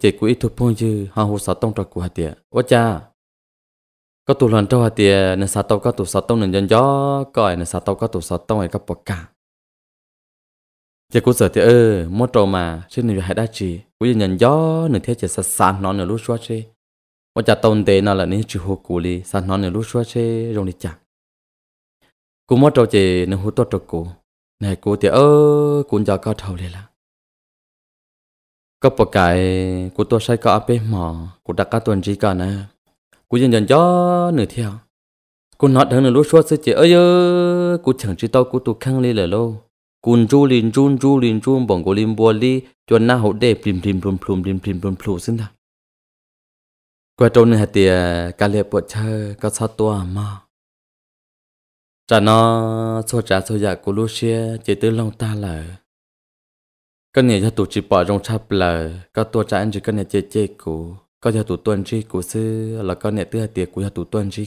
chỉ cô ít thuộc phong chứ hàng hồ sáu tông trọc cô hai tiệc quá cha có tu lần trâu hai tiệc nên sáu tông có tụ sáu tông nên dân gió coi nên sáu tông có tụ sáu tông ấy có bọc cả chị cũng sợ thì ơ ừ, mua trâu mà chứ nên hãy đa chị cô như nhận gió nửa thế chỉ sẵn sàng nó nữa lúc xóa chị mà chả tồn tệ nào là nên chịu hồ cụ đi sẵn nó nữa lúc xóa chị rồi đi chả cô mua trâu chỉ nửa hút tốt trâu cô, này cô thì ơ cũng cho cao thầu liền là có một cái cụ tôi sai có áp mỏ cô đặt cả tuần gì cả nè cô nhận nhận gió nữa theo cụ nói thằng nữa lúc xóa chị ơi ơ, cô chẳng chỉ tao cô tụ khăng đi là lâu kun chu lin chun chu lin chun bong ko lim bo li cho na hậu đề plim plim plum plum plim plim plum plum xin ta qua trâu nên hạt tiề cá lệ bộ chơi cá sát tua mà trả nó số trả số giả của lúc xưa chỉ tới lòng ta là cái này cho tu chỉ bỏ rong chắp là các tua trả anh chỉ cái này chơi chơi của các nhà tu tuần chỉ của sư là các nhà tư hạt tiề của tu tụi tuần chỉ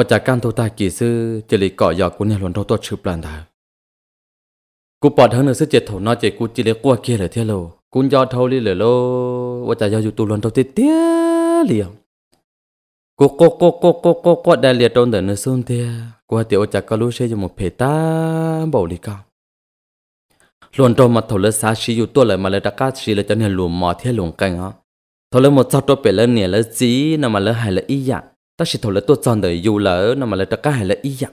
ว่าจากการทุตายกี่ซื้อจะลีเกาะยอกกูเนี่ยหลวนเราตัวชื่อปลานดากูปอดเธอเนื้อเส้อเจ็ดถนอเจ็ดกูจิเลกัวเกลือเทียโลกูยอเท่าลีเหลือโลว่าจะยออยู่ตัวหลวนเราเตี้ยเลี้ยงกูโกโกโกโกโกโกได้เลียตรงเดินเนื้อซุ่มเตี้ยกูเตียวจากกลุู้เชือยู่หมดเพตาบ่ลีกาหลวนเรามาถลสาชีอยู่ตัวเลยมาเลยตะกัดชีเลยจะเนี่ยหลวมหมอเทียหลวงกันฮะถลมดจัดตัวเปลนเลยเนี่ยเลยจีนมาเลยหายเลยอีหยัง ta sẽ thổ lỡ tôi chọn đời dù lỡ nó mà lại tất cả hay là ý dạng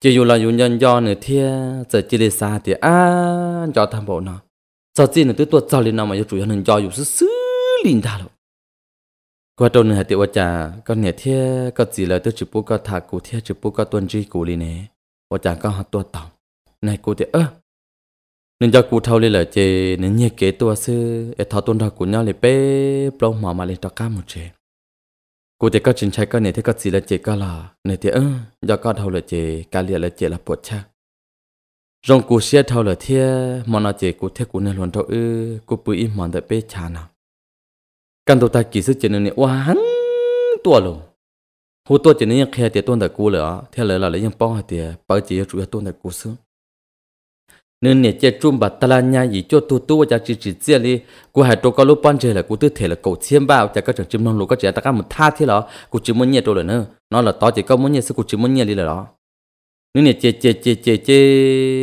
chỉ dù là dù nhân do nữa thia giờ chỉ để xa thì à cho tham bộ nó cho chỉ là tôi tôi chọn lên nào mà chủ nhân do dù xứ xứ linh ta rồi qua trâu nữa thì qua trà con nè thia có gì là tôi chụp bút có thà cụ thì chụp bút có tuần chi cụ liền nè qua trà có học tôi tòng này cụ thì ơ nên cho cụ thâu lên là chơi nên nhẹ kế tôi xứ thọ tuần đó cụ nhau lại bê plong mà mà lên cho cá một chơi กูจะก็ชินใช้ก็เนี่ยที่ก็สีละเจก็ล่ะเนี่ยที่เออยาก็เท่าละเจกาเลียละเจละปวดชะรองกูเสียเท่าละเทียมอนาเจกูเทกูเนี่ยหลวนเท่าเออกูปุยมันแต่เป้ชานะกันตัวตากี่ซื้อเจนเนี่ยว้าหันตัวลงหูตัวเจนเนี่ยแค่เตียตัวแต่กูเหรอเทียเลยล่ะเลยยังป้องเตียเปิดจีจุยตัวแต่กูซื้อ nên nè chơi chung bà tala là gì cho tu tu và chỉ chỉ chơi đi cô hãy trâu cá lúc ban chơi là cô tư thể là cậu chiêm bao chả các trường chim non lô các trẻ ta các một tha thế đó cô chỉ muốn nhẹ trâu là nữa nó là to chỉ có muốn nhẹ sự cô chỉ muốn nhẹ đi là đó nên nè chơi chơi chơi chơi chơi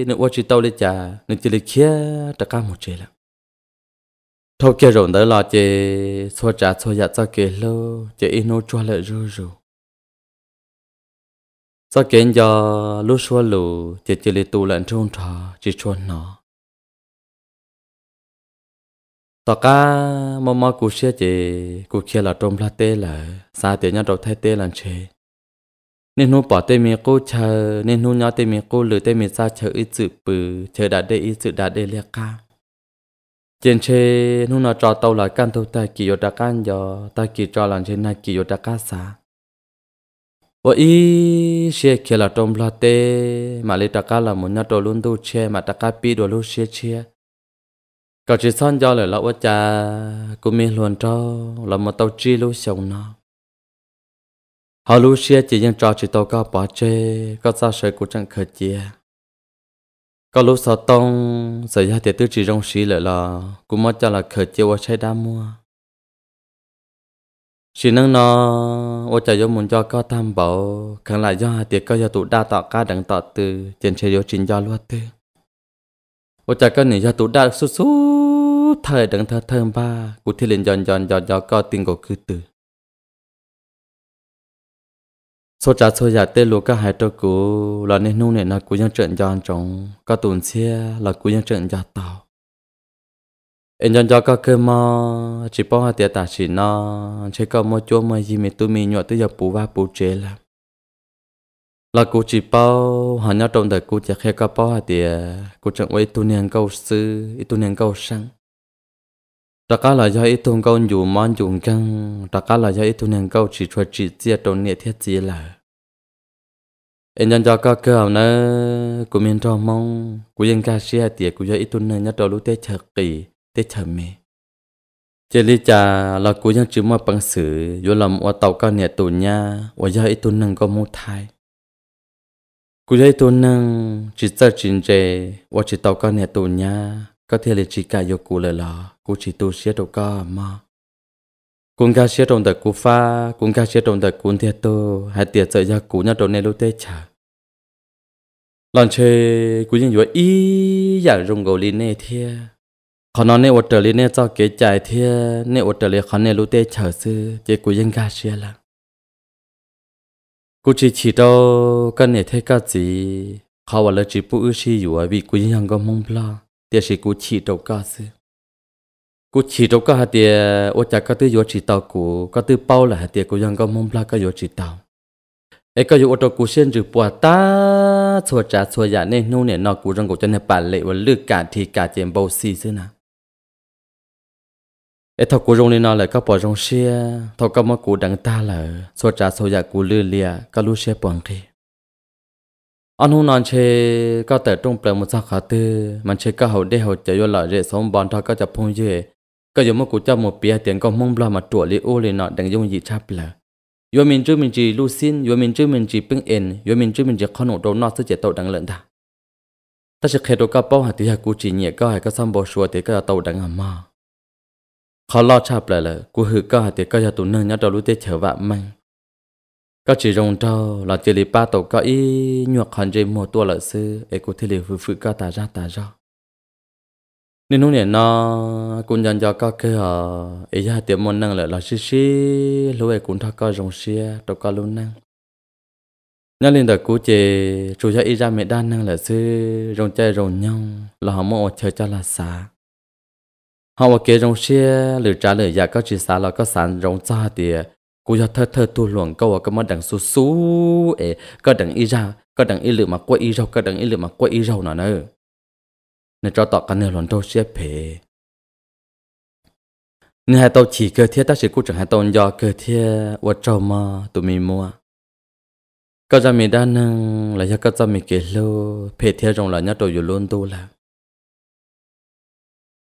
nên qua chỉ tao lấy trà, nên chơi lấy kia ta các một chơi là thôi kia rồi đó là chơi xóa chả xóa dạ cho kia lô chơi ino cho lại rồi rồi sao kiến giờ lúc xua lù chỉ chỉ lì tu lận trong trò chỉ chuẩn nó tao ca mò mò cú xe chỉ cú kia là trôm la tê là xa tiền nhau đầu thay tê là chế nên nu bỏ tê mi cô chờ nên nu nhau tê mi cô lử tê mi sa chờ ít sự bự chờ đã đê ít sự đã đê liệt ca trên chế nu nó trò tàu là can thâu ta kỳ yo đã can giờ ta kỳ trò là trên này kỳ yo đã ca xa ý wa i she kela tom la te ma le taka la mo nya to lun tu che ma taka pi do lu she che cậu chỉ son do lời lão cha cũng mi luôn cho là một tàu chi luôn sầu nó họ lú xe chỉ nhân trò chỉ tàu cao bỏ chê có sao sợi của chẳng khởi chia có lúc sao tông xảy ra thì tư chỉ rong xí lại là cũng mất cho là khởi chia qua xe đam mua chỉ năng nó ô chả do muốn cho có tam bảo khẳng lại do hai tiệc có do tụ đa tọ ca đẳng tọ từ trên chế do trình do luôn tư ô chả có nỉ gia tụ đa su su thời đẳng thơ thơm ba cụ thi lên giòn giòn giòn giòn có tình cổ cứ từ số trả số giả tê lúa các hai trâu cú, là nên nung này là cú dân trận giòn trống có tùn xe là cú dân trận già tàu em nhận cho các cơ mà chỉ bỏ hạt tiền ta chỉ nó chỉ có một chỗ mà gì mình tụi mình nhọ tới giờ bù ba bù chế là là cô chỉ bao họ nhớ trong đời cô chỉ khi có bao hạt tiền cô chẳng quay tu nàng câu sư tu nàng câu sang tất cả là do tu tụi câu dù món dùng căng tất cả là do ít tụi nàng câu chỉ cho chỉ chia trong nhẹ thiết gì là em nhận cho các cơ nữa cô miền trong mong cô dân ca sĩ hạt tiền cô do ít tụi nàng nhớ trong lúc tết chật kỳ tê thở mê chế lý là cú nhân chữ mà bằng sử vô làm ở tàu cao nhẹ tù nha ở giờ ít tuần năng có mua thai cú giờ ít tuần chỉ sợ chính chế ở chỉ tàu cao nhẹ tù nha có thể là chỉ cả vô cú lời là cú chỉ tu sửa đầu ca mà cũng ca sửa trong đời cú pha cũng ca sửa trong đời cú thiệt tu Hai tiệt sợ ra cú nhau trong nên lúc tê chả lần chơi cú nhìn vừa ý giả rung gầu lên nè thiệt เขานอนในออสเตรเลียเนี่ยเจ้าเก๋ใจเที่ยในออสเตรเลียเขาเนี่ยรู้เตะเฉยซื้อเจ๊กูยังกาเชียละกูชีชีโตกันเนี่ยเท่ก็จีเขาว่าเลยจีปูอื้อชีอยู่อ่ะวิกูยังก็มองพลาเดี๋ยวชีกูชีโตก็ซื้อกูชีโตก็หาเดี๋ยวโอจากก็ตื้อโยชีเตากูก็ตื้อเป้าแหละเดี๋ยวกูยังก็มองพลาก็โยชีเตาเอ้ก็อยู่ออตกูเช่นจือปัวตาชัวจ่าชัวหยาเนี่ยนู่นเนี่ยนอกูรังกูจะในป่าเลยว่าลึกกาทีกาเจมโบซีซื้อนะ ấy thọ cú rong lên nó lại các bỏ rong xe thọ các mà cô đằng ta là số trả số giả cô lừa lìa các lú xe bằng thì anh hùng nói chê các tờ trong plei một sao khá tư mà chê các hậu để hậu chạy vô lại rễ sống bọn thọ các chập phong dễ các giống mà cô chăm một bia tiền con mông bla mà trụ li ô lên nọ đằng dùng gì chắp là yo mình chưa mình chỉ lu xin yo mình chưa mình chỉ ping en yo mình chưa mình chỉ con đồ nọ sẽ chạy tàu đằng lợn ta ta sẽ khai đồ các bao hạt thì hạt cú chỉ nhẹ các hạt các xăm bỏ xua thì các tàu đằng hàm mà khó lo cha lại là cô hứa có hạt tiền có gia tụ nâng nhá đầu lúc tết chờ vạ mày có chỉ rong trâu là chỉ lì ba tổ có ý nhuộc hòn dây mùa tua lợi sư ấy cô thế lì vừa vừa có tà ra tà ra nên lúc này nó cũng nhận cho có cái ở ấy hạt tiền môn nâng lại là xí xí lúc ấy cũng thắc có rong xia tổ có luôn nâng nhớ lên đời cũ chè chủ gia ý ra mẹ đan nâng lại sư rong chơi rong nhau là họ mua chờ cho là xả họ mà kể rong xe lựa trả lời giả có chỉ xả là có sản rong ra thì cô cho thơ thơ tu luồng câu có mất đằng su su ấy có đằng y ra có đằng y lựa mà quay y rau có đằng y lựa mà quay y rau nào nữa nên cho tọt cái này luồng đâu xe phê nên hai tàu chỉ cơ thiết ta sẽ cố chẳng hai tàu do cơ thiết vật trâu mà tụi mình mua có ra mình đa năng là do có ra mình kể lâu phê thiết rong là nhát đồ dù luôn tu là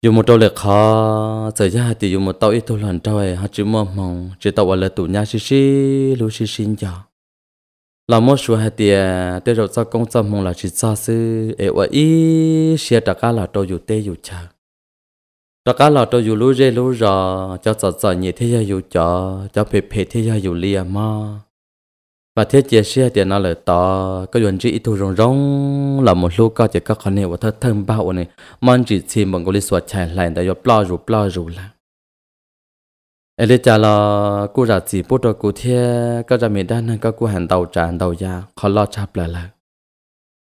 dù một trâu lệ khó giờ ra thì dù một tàu ít tôi lần trâu ấy họ chỉ mong mong chỉ tàu ở lại tủ nhà xí xí lu xí xí cho là một số hai tiền tới rồi sao công tâm mong là chỉ xa xứ ấy ở ý xe trả cá là trâu dù tê dù chờ trả cá là trâu dù lu rê lu rò cho sợ sợ nhị thế gia dù chờ cho phê phê thế gia dù lia mà và thế chia sẻ thì nó là to có dọn chỉ ít thu rong rong là một lúc có chỉ có con này và thật thơm bao này mong chỉ chỉ bằng cái lý suất chạy lại để dọc lo rủ lo rủ là ấy cha là cô giáo chỉ bút cho cô thế có ra mình đang có cô hàng đầu tràn đầu ya khó lo chập lại là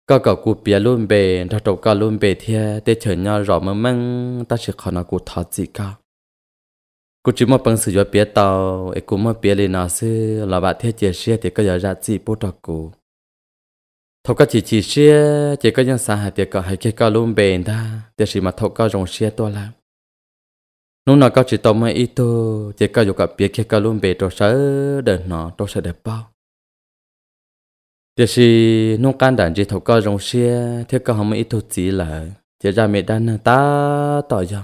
có cả cô bia luôn bề ra đầu cả luôn bề thế để chờ nhau rõ mơ măng ta sẽ khó nó cô thọ gì cả cô chỉ mất bằng sự giỏi biết tàu ấy cũng mất biết lên nó sư là bạn thiết chế xe thì có giờ ra chỉ bút trò cụ thâu có chỉ chỉ xe chỉ có những xã hạt thì có hai kia có luôn bền ta thì chỉ mà thâu có rồng xe to lắm lúc nào có chỉ tao mới ít thôi chỉ có dục gặp biết kia có luôn bền trò sợ đợt nọ trò sợ đẹp bao thì chỉ nông can đảm chỉ thâu có rồng xe thì có không ít thôi chỉ là chỉ ra mẹ đàn ta tỏi rồi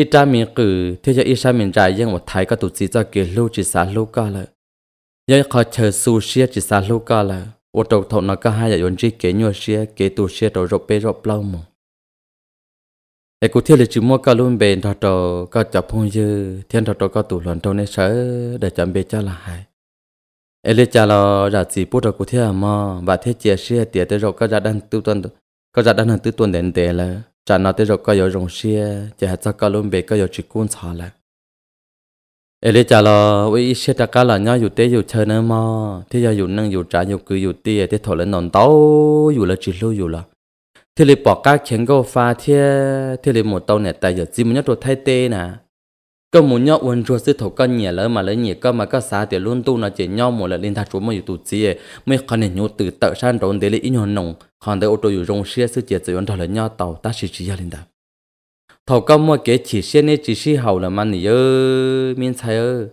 ít ra mình cử thế cho ít ra mình ra nhưng một thái có tụt gì cho kiểu lưu chỉ xả lưu cả là nhưng khó chờ su xia chỉ xả lưu cả là ô tô thọ nó có hai giờ yến chỉ kế nhau xia kế tụ xia rồi rộp bê rộp lâu mà để cụ thiết lịch chỉ mua cả luôn bền thọ trò có chập hôn dư thiên thọ trò có tụ luận trong nên sở để chậm bê cho là hại ấy lấy cha lo ra chỉ bút rồi cụ thiết à mà và thế chia xia tiệt tới rồi có ra đăng tư tuần có ra đăng hàng tư tuần đến tệ là chả nào tới rồi có yếu rồng xia chả hết sao có luôn bể có yếu chỉ cuốn xả lại ê lấy chả lo với xia ta cá là nhau dù tới dù chơi nữa mà thế giờ dù năng dù trả dù cứ dù tia thế thổ lên nón tàu dù là chỉ lưu dù là thế lấy bỏ cá khiến gấu pha thế thế lấy một tàu này tại giờ chỉ muốn nhất đồ thay tê nè tôi muốn nhau uốn chuột sư thổ cân nhỉ lỡ mà lỡ nhỉ cơ mà cơ xá thì luôn tu nó chỉ nhau một lần lên thạch chúa mà tụt chi mới còn nên nhau từ tự san rồi để lấy ít nhau nồng còn để ô tô dùng xe sư chỉ chỉ uốn thọ là nhau tàu ta chỉ chỉ lên đó thầu cơ mua kế chỉ xe này chỉ xí hầu là man nhỉ ơi miên sai ơi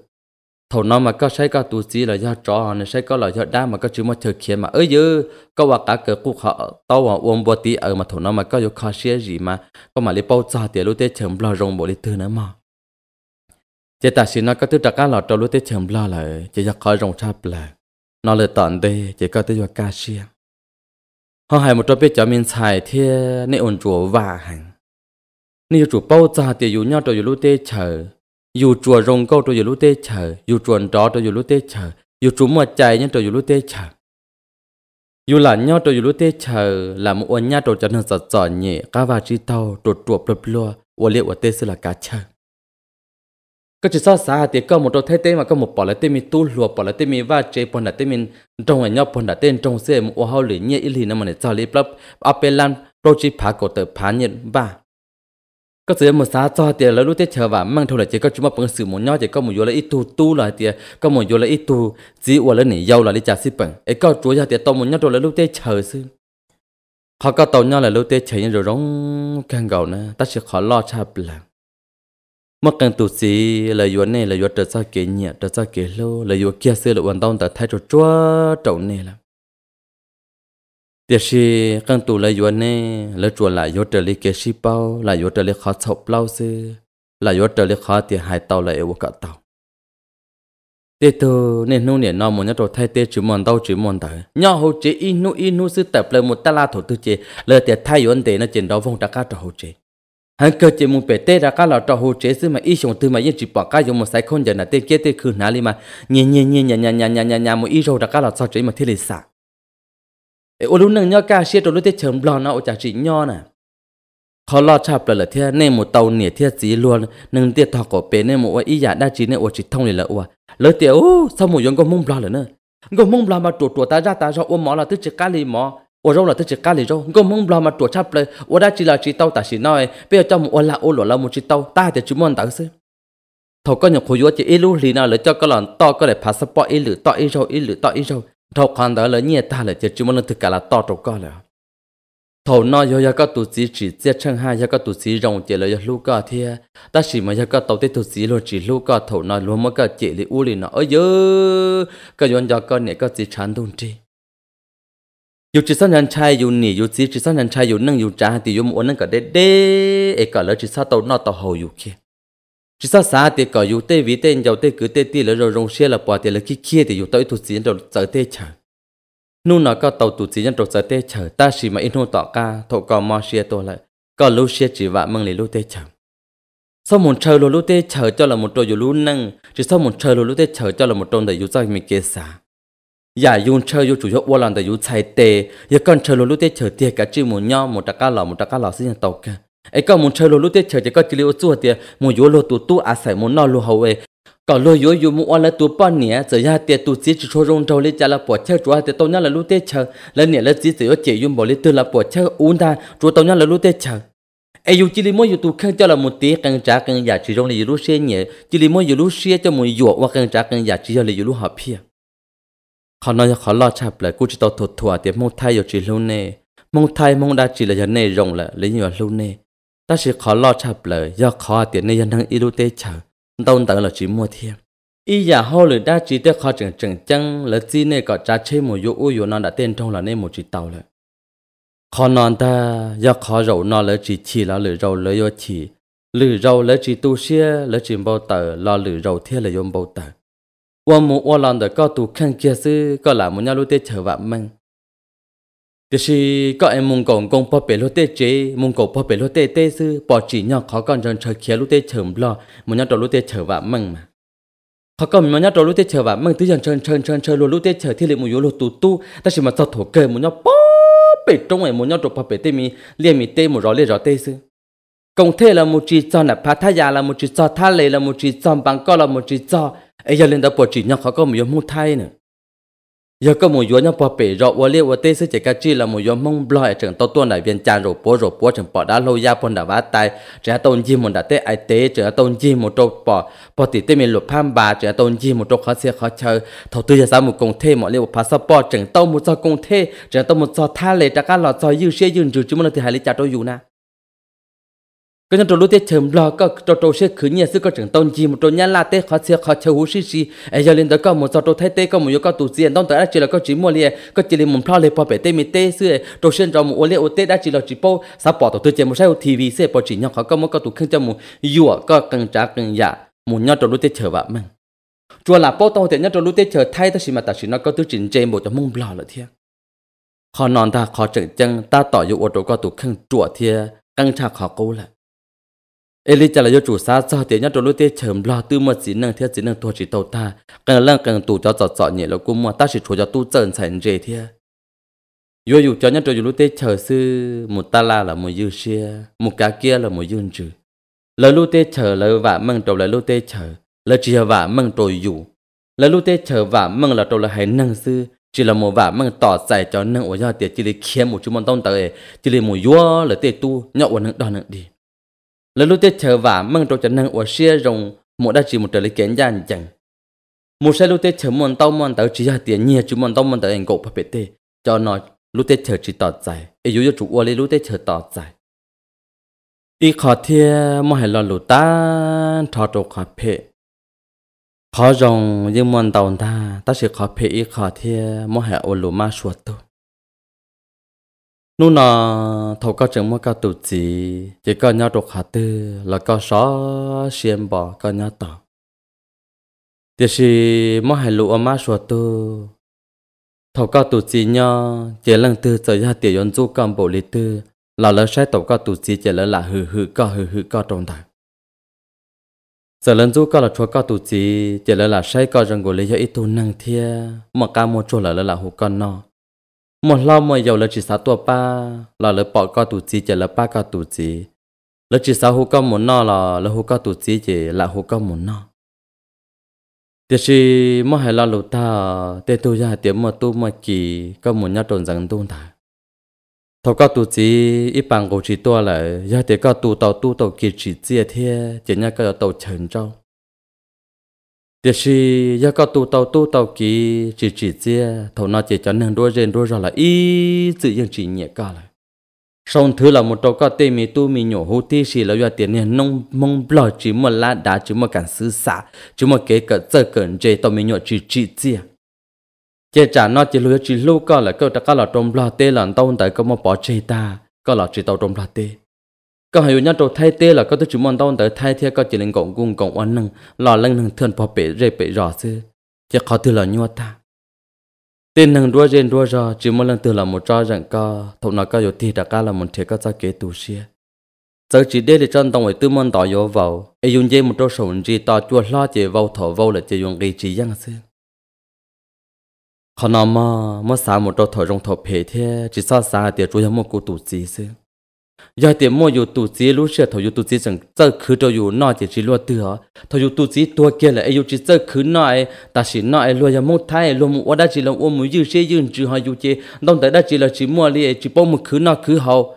thầu nó mà cơ sai cơ tụt chi là do trò nó sai cơ là do đa mà cơ chứ mà thực hiện mà ơi dư cơ và cả cơ cụ họ tàu và uống bơ tí ở mà thầu nó mà cơ vô khó xe gì mà có mà lấy bao giờ thì lúc tết chấm lo rồng bộ lấy từ nữa mà chỉ ta xin nó có thứ trắc cá lọt trâu lúa tới chầm lo lại chỉ ra khỏi rồng sáp là nó lời tận đây chỉ có thứ do cá xiang họ hay một trâu biết cho mình xài thì nên ổn chùa và hàng nên chùa bao giờ thì dù nhau trâu dù lúa tới chờ dù chùa rồng câu trâu dù lúa tới chờ dù chùa đó trâu dù lúa tới chờ dù chùa mà chạy nhau trâu dù lúa tới chờ dù là nhau trâu dù lúa tới chờ là một ôn nhau trâu cho nên sợ sợ nhẹ cá và chi tàu trâu trâu bập lua ôn liệu ôn tê là cá chờ ก็จะซอสาเตียก็หมดตัวเท่ๆมาก็หมดปอละเตมีตู้หลัวปอละเตมีว่าเจปนดเตมินตรงอันยอปนดเต้นตรงเสียมอวเฮาหรือเนี่ยอิลีนั่นมันจะลีปลับเอาเป็นลันโปรจิพากเตอผานเย็นบ้าก็เสือมือซาจอเตียแล้วรู้เตเชว่ามั่งเท่าไหร่เจก็จุมาเปิงสื่อหมดยอดเจก็หมดอยู่ละอีตูตู้ละเตียก็หมดอยู่ละอีตูจีอวละหนีเยาวละลิจ่าสิเปิงไอ้ก็จัวยาเตียตอหมดยอดตัวแล้วรู้เตเชอซึ่งเขาก็ตอหยอดละรู้เตเชยังร้องแกงเก่านะแต่เชื่อขอรอดชาเปล่า mất cần tụt gì là yuan này là yuan trở ra kế nhẹ trở ra kế lâu là yuan kia xưa là hoàn toàn đã thay cho chúa trọng này là tiếc gì căn tu là yuan này là chúa lại yuan trở lại kế sĩ bao lại yuan trở lại khó chọc bao xưa là yuan trở lại khó thì hai tàu lại vô cả tàu tê tô nên nô niệm nào muốn nhớ thay tê chữ mòn tàu chữ mòn tờ nhau hậu chế inu inu sư tập lại một ta la thổ tư chế lời tiệt thay yuan tê nó chuyện đó vong đã cá trò hậu chế hắn cơ chế muốn bể tê ra cá lão trò hồ chế xứ mà ít sống từ mà yên chỉ bỏ cá dùng một sai không giờ là tê kia tê khử nà li mà nhẹ nhẹ nhẹ nhẹ nhẹ nhẹ nhẹ nhẹ nhẹ một ít rồi ra cá lão sao chế mà thế lịch sả ô lúc nâng nhau cá xia rồi lúc tê chấm lo nó ô chả chỉ nho nè khó lo chạp là là thế nên một tàu nỉa thế gì luôn nâng tiệt thọ cổ bể nên một ít giả đa chí nên ô chỉ thông này là ô lỡ tiệt ô sao một giống có mông lo nữa ngô mông lo mà trụ trụ ta ra ta ra ô mỏ là tức chỉ cá li mỏ ô rô là tức chỉ cá lì rô gồm mong mà tuổi chắp lời ô đã chỉ là chỉ tao ta chỉ nói bây giờ trong ô là ô là một chỉ tao ta thì chúng tao xí thầu có nhập khối yếu chỉ ít lúc lì nào lấy cho cái lần to có để passport ít lử to ít rô ít lử to ít rô thầu còn đó là nhẹ ta là chỉ chúng mình thực cả là to trâu có là thầu nói do cái tụ chỉ chỉ chết chân hai do cái tụ chỉ rồng chỉ là do lúc cả ta chỉ mà do cái tàu tết tụ chỉ luôn chỉ lúc cả thầu nói luôn mà cái chỉ lì u lì nó ở dưới cái yon do cái này cái chỉ chán đúng chứ อยู่จีสันนันชัยอยู่หนีอยู่จีจีสันนันชัยอยู่นั่งอยู่จ้าตีอยู่มวนนั่งก็เด้เด้เอกเลยจีสันโตนอตโหอยู่ขี้จีสันสาตีก็อยู่เตวีเตนยาวเตกือเตตีแล้วเราลงเชี่ยละปอตีละขี้เคี้ยตีอยู่เตอีทุสีนเราเจอเตฉันนู่นน่ะก็เตาตุสีนเราเจอเตฉันตาสีมาอินโนต่อกาถกกอมอเชียตัวเลยก็รู้เชี่ยจีวะมึงเลยรู้เตฉันสมุนเชอรู้เตฉันเจ้าละมุนตัวอยู่รู้นั่งจีสมุนเชอรู้เตฉันเจ้าละมุนตัวแต่อยู่ใจมีเกษา ya dạ, dùng chơi yu chủ yếu ô để yu chạy tệ ya dạ, con chơi luôn lúc để chờ tiền cả chữ một nhau một trạc cá lão một trạc cá lão xin nhận tàu kìa ấy con muốn chơi luôn lúc để chờ chỉ có chỉ liệu chua tiền muốn yu lô tu tu à sải muốn nọ lô hậu ấy còn lô yu yu muốn ô là tu bao nè giờ ya tiền tu chỉ chỉ cho rong trâu lấy trả là bỏ chơi chúa tiền tao nhá là lúc tết chờ lần nè là chỉ chỉ có chỉ yu bỏ lấy từ là bỏ chơi uống ta chúa tao nhá là lúc tết chờ ai dù chỉ li mỗi dù tu khăn cho là một tí cần trả cần giả chỉ trong là dù lúc xe nhẹ chỉ li mỗi dù lúc xe cho một dù hoặc cần trả cần giả chỉ cho là dù lúc học hiệp họ nói họ lo chạp lại cú chỉ tao thuật thua tiếp mong thay chỉ lâu nè mong thay mong đã chỉ là giờ này rộng là lấy nhiều lâu nè ta chỉ khó lo chạp lại do khó tiền này dân đang yêu tê chờ tao tao là chỉ mua thêm ý giả hô lời đã chỉ tiếc khó chừng chừng chăng là chi này có trả chế một yếu yếu nó đã tên trong là nên một tàu lại khó non ta do khó rậu nó là chỉ chỉ là lửa rậu lửa chỉ lửa rậu là chỉ tu xia là chỉ bao tờ lo lửa rậu thiết là yom bao tờ 我母我懒得搞读看电视，搞栏目伢路得吃饭们。就是搞俺蒙古公婆白路得吃，蒙古婆白路得得是，保持伢考干人吃起路得吃不了，么伢道路得吃饭们嘛。เขาก็มีมันยัดรู้เตเฉว่ามึงตื้อยังเชิญเชิญเชิญเชิญรู้เตเฉที่เลยมุยรู้ตู้ตู้แต่สิมาสอดถูกเกยมุยป๊อเป็ดตรงไอ้มุยตัวพอเป็ดเตมีเลี้ยมีเตมุรอเลี้ยรอเตซื้อกงเทละมุจีจอนะพัทยาละมุจีจอท่าเลยละมุจีจอมบางก็ละมุจีจอ ai giờ lên đã bỏ chỉ nhau khó có một nhóm mông thay nữa giờ có một nhóm nhau bỏ bể rọ và liêu và tê sẽ chỉ cá chi là một nhóm mông lo ở trường tàu tuôn đại viên tràn rồi bỏ rồi bỏ trường bỏ đã lâu ya phần đã vá tay trường tàu chi một đã tê ai tê trường tàu chi một trâu bỏ bỏ tỉ tê mình lột pham bà trường tàu chi một trâu khó xe khó chờ thầu tư giờ sao một công thê phá liêu bỏ, trường tàu một do công thê trường tàu một do tha lệ trả cá lọt do dư xe dư trừ chúng nó thì hai lý trả đâu dù na cái nhân trâu lúa tết chấm lo có trâu trâu sẽ khử nhà sư có chẳng tôn gì một trâu nhà la tết khó xe khó chơi hú xí xí ấy giờ lên tới có một trâu trâu thay tết có một yếu có tủ diện đông tới đã chỉ là có chỉ mua liền có chỉ là một thao liền bỏ bể tê mì tê xưa trâu xuyên trâu một ô lê ô tê đã chỉ là chỉ bao sao bỏ tổ tôi chơi một sao tivi xe bỏ chỉ nhau khó có một có tủ khăn cho một yếu có cần trả cần giả dạ. một nhau trâu lúa tết chờ vợ mình chùa là bao tông thì nhau trâu lúa tết chờ thay tới xí mà ta chỉ nó có tứ trình trên bộ cho mông lò là thiệt khó non ta khó chừng chân ta tỏ dụ ô trâu có tủ khăn chùa thiệt căng trà khó cố lại Eli trả lời chủ xã cho tiếng nhất trong lúc tiết chấm lo tư một chỉ năng thiết chỉ năng thua chỉ tàu ta cần lăng cần tủ cho giọt giọt nhẹ lo cũng mà ta chỉ chủ cho tu trần sành rề thia yo dù cho nhất trong lúc tiết chờ sư một ta la là một dư xia một cá kia là một dương trừ lời lúc tiết chờ lỡ vả măng trầu lời lúc tiết chờ lỡ chỉ vả măng trôi dù lời lúc tiết chờ vả măng là trầu lỡ hay năng sư chỉ là một vả măng tỏ giải cho năng ở do tiết chỉ là khiến một chú môn tông tới chỉ là một yo là tiết tu nhậu ở năng đo năng đi lần lúc tết chờ và mừng trâu chân năng ở xe rồng một đã chỉ một trở lấy kiến gian chẳng một xe lúc tết chờ mòn tàu mòn tàu chỉ ra tiền nhiều chú mòn tàu mòn tàu anh cậu phải biết thế cho nó lúc tết chờ chỉ tỏ dài ý dụ cho chủ ua lấy lúc tết chờ tỏ dài ý khó thia mà hãy lo lũ ta thọ trâu khó phê khó rồng như mòn tàu ta ta sẽ khó phê ý khó thia mà hãy ổ lũ ma suốt tôi nu nà thầu cao trường mua cao tụ chỉ chỉ cao nhau đột hạ tư là cao sáu xiêm bỏ cao nhau tỏ thì si mua hai lũ ấm sủa tu thầu cao tụ chỉ nhau chỉ lần tư giờ ra tiểu yon du cầm bộ lý tư là lỡ sai tàu cao tụ chỉ chỉ lỡ là hừ hừ cao hừ hừ cao trong đời giờ lần du cao là chúa cao tụ chỉ chỉ lỡ là sai cao rừng của lý do ít tu năng thia mà cao mua chúa lỡ là hù con nó một lo mà giàu là chỉ sáu tuổi ba là lỡ bỏ con tụ chỉ chỉ là ba con tụ chỉ lỡ chỉ sáu hú có muốn nó là lỡ hú có tụ chỉ chỉ là hú có muốn nó tiếc gì mà hay lo lụt ta tê tôi ra tiếng mà tu mà chỉ có muốn nhau trộn rằng tu ta thầu con tụ chỉ ít bằng cổ chỉ tua lại ra tiếng có tụ tàu tu tàu kia chỉ chia thế chỉ nhau cái tàu trần trâu tiếc gì giờ có tu tàu tu tàu kì chỉ chỉ chia thầu nó chỉ cho nên đôi rèn đôi ra là ý tự nhiên chỉ nhẹ cả lại xong thứ là một trâu có tê mi tu mi nhổ hú tí xì là do tiền nên nông mông bờ chỉ một lá đá chỉ một cảnh xứ xả chỉ một cái cỡ giờ cẩn dây tàu mi nhổ chỉ chỉ chia chế trả nó chỉ lúa chỉ lúa có là câu ta có là trồng bờ tê là tàu tại có một bỏ chơi ta có là chỉ tàu trồng bờ tê ก็ให้ยอดตัวไทยเตี้ยล่ะก็ต้องจุมอนต้นแต่ไทยเทียก็จะเล่นกงกุ้งกงวันนึงหล่อเล่นหนึ่งเทือนพอเป๋เรเป๋รอซื้อจะขอถือหล่อยัวตาเต้นหนึ่งดัวเรนดัวรอจุมอนเล่นตือหล่อหมดจอจังก็ถูกนักก็อยู่ที่ตะก้าหล่อมันเทียก็จะเกตูเชียจะจีเดลิจันต้องไว้ตื้อมอนต่อยาวเอาไอยุนเย่มันตัวสนจีต่อจวดล้อเจวาวถอวาวเลยจะยงรีจียังซื้อขนมมาเมื่อสามหมดตัวถอยรงถอเป๋เทียจีซ่าซาเตียจุยมกุตูจีซื้อ giờ thì mua dù tụ chí lúc xưa thầu dù tụ chí chẳng sơ khứ cho dù nọ chỉ chỉ lo tựa thầu dù tụ chí tua kia là ai dù chỉ sơ khứ nọ ấy ta chỉ nọ ấy lo giờ mua thay lo mua đã chỉ là ôm mua dư xe dư chứ họ dù chỉ đông tới đã chỉ là chỉ mua liền chỉ bao một khứ nọ khứ hậu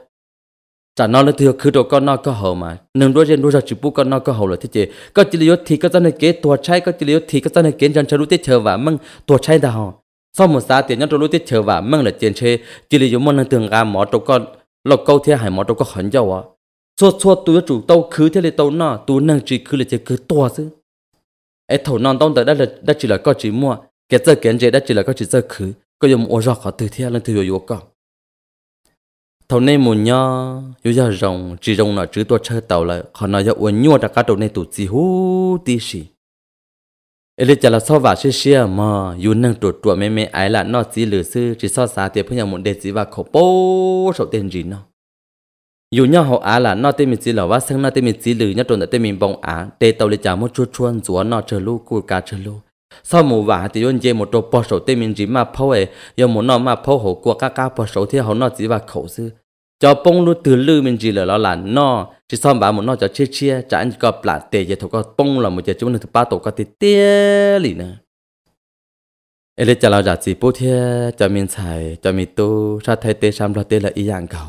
chả nó là khứ đồ con nọ có hậu mà nâng đôi trên đôi ra chỉ bu con nọ có hậu là thế chứ có chỉ liếu thì có dân kế tua trái có chỉ liếu thì có dân kế dân chờ lúc tiết chờ và măng tua trái đào sau một giá tiền nhân trong lúc chờ và măng là tiền chê chỉ liếu muốn nâng tường gà mỏ trâu con lộc câu thế hải mỏ đâu có hận nhau à cho cho tôi chủ tàu khứ thế lệ tàu na tôi năng chỉ khứ lệ chế khứ to chứ ấy thầu non tông tới đã là đã chỉ là có chỉ mua kẻ giờ kiện gì đã chỉ là có chỉ giờ khứ, có dùng ô rác họ từ thế lên từ vô cả thầu này muốn nhá yêu giờ rồng chỉ rồng là chữ tôi chơi tàu là họ nói giờ uốn nhua ra cá đầu này tụt gì hú tí xì ấy là là sau vả xia xia à, mà dù năng chuột chuột mẹ mẹ ấy là nó chỉ lừa sư chỉ so sánh tiền phương nhà một đề chỉ và khổ bố số tiền gì nó dù nhau họ á là nó tên mình chỉ là vắt sang nó tên mình chỉ lừa nhất trộn tại tên mình bông á để tàu lấy trả một chuột chuột rùa nó chờ lu cua cá chờ lu sau mùa vả thì yon dê một trộn bỏ số tên mình chỉ mà phô ấy giờ muốn nó mà phô hồ cua các cá bỏ số thì họ nó chỉ và khẩu sư cho bông lu từ lư mình chỉ là nó là no chỉ xong bà một nó cho chia chia chả anh có là tệ giờ thôi có bông là một giờ chúng nó thứ ba tổ có tê tê lì nè ấy lấy cho lo giả gì bố thế cho mình xài cho mình tu ra thấy tê xăm lo tê là ý dạng cầu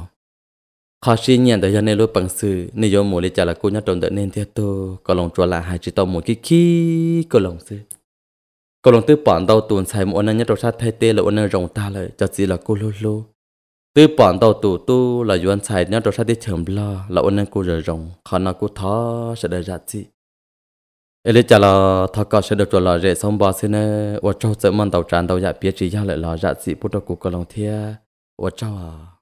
khó xin nhận được cho nên lúc bằng sự nên do mỗi lấy cho là cô nhát trộn đỡ nên thế tu có lòng chùa là hai chỉ tông một cái khí có lòng sự có lòng tư bản đầu tuôn xài một anh nhát trộn ra thấy tê là anh rồng ta lại cho gì là cô lô lô tư bọn tàu tụ tu là yuan xài nhớ đồ sai đi chấm lo là ôn nên cô rời rồng khó nào cô thó sẽ đời ra chi ấy lý trả là thọ cọ sẽ được trả lời rễ xong bò xin nè ở trong sự mang tàu tràn tàu dạ biết chỉ ra lại là dạ sĩ bút đầu của con lòng thia ở trong à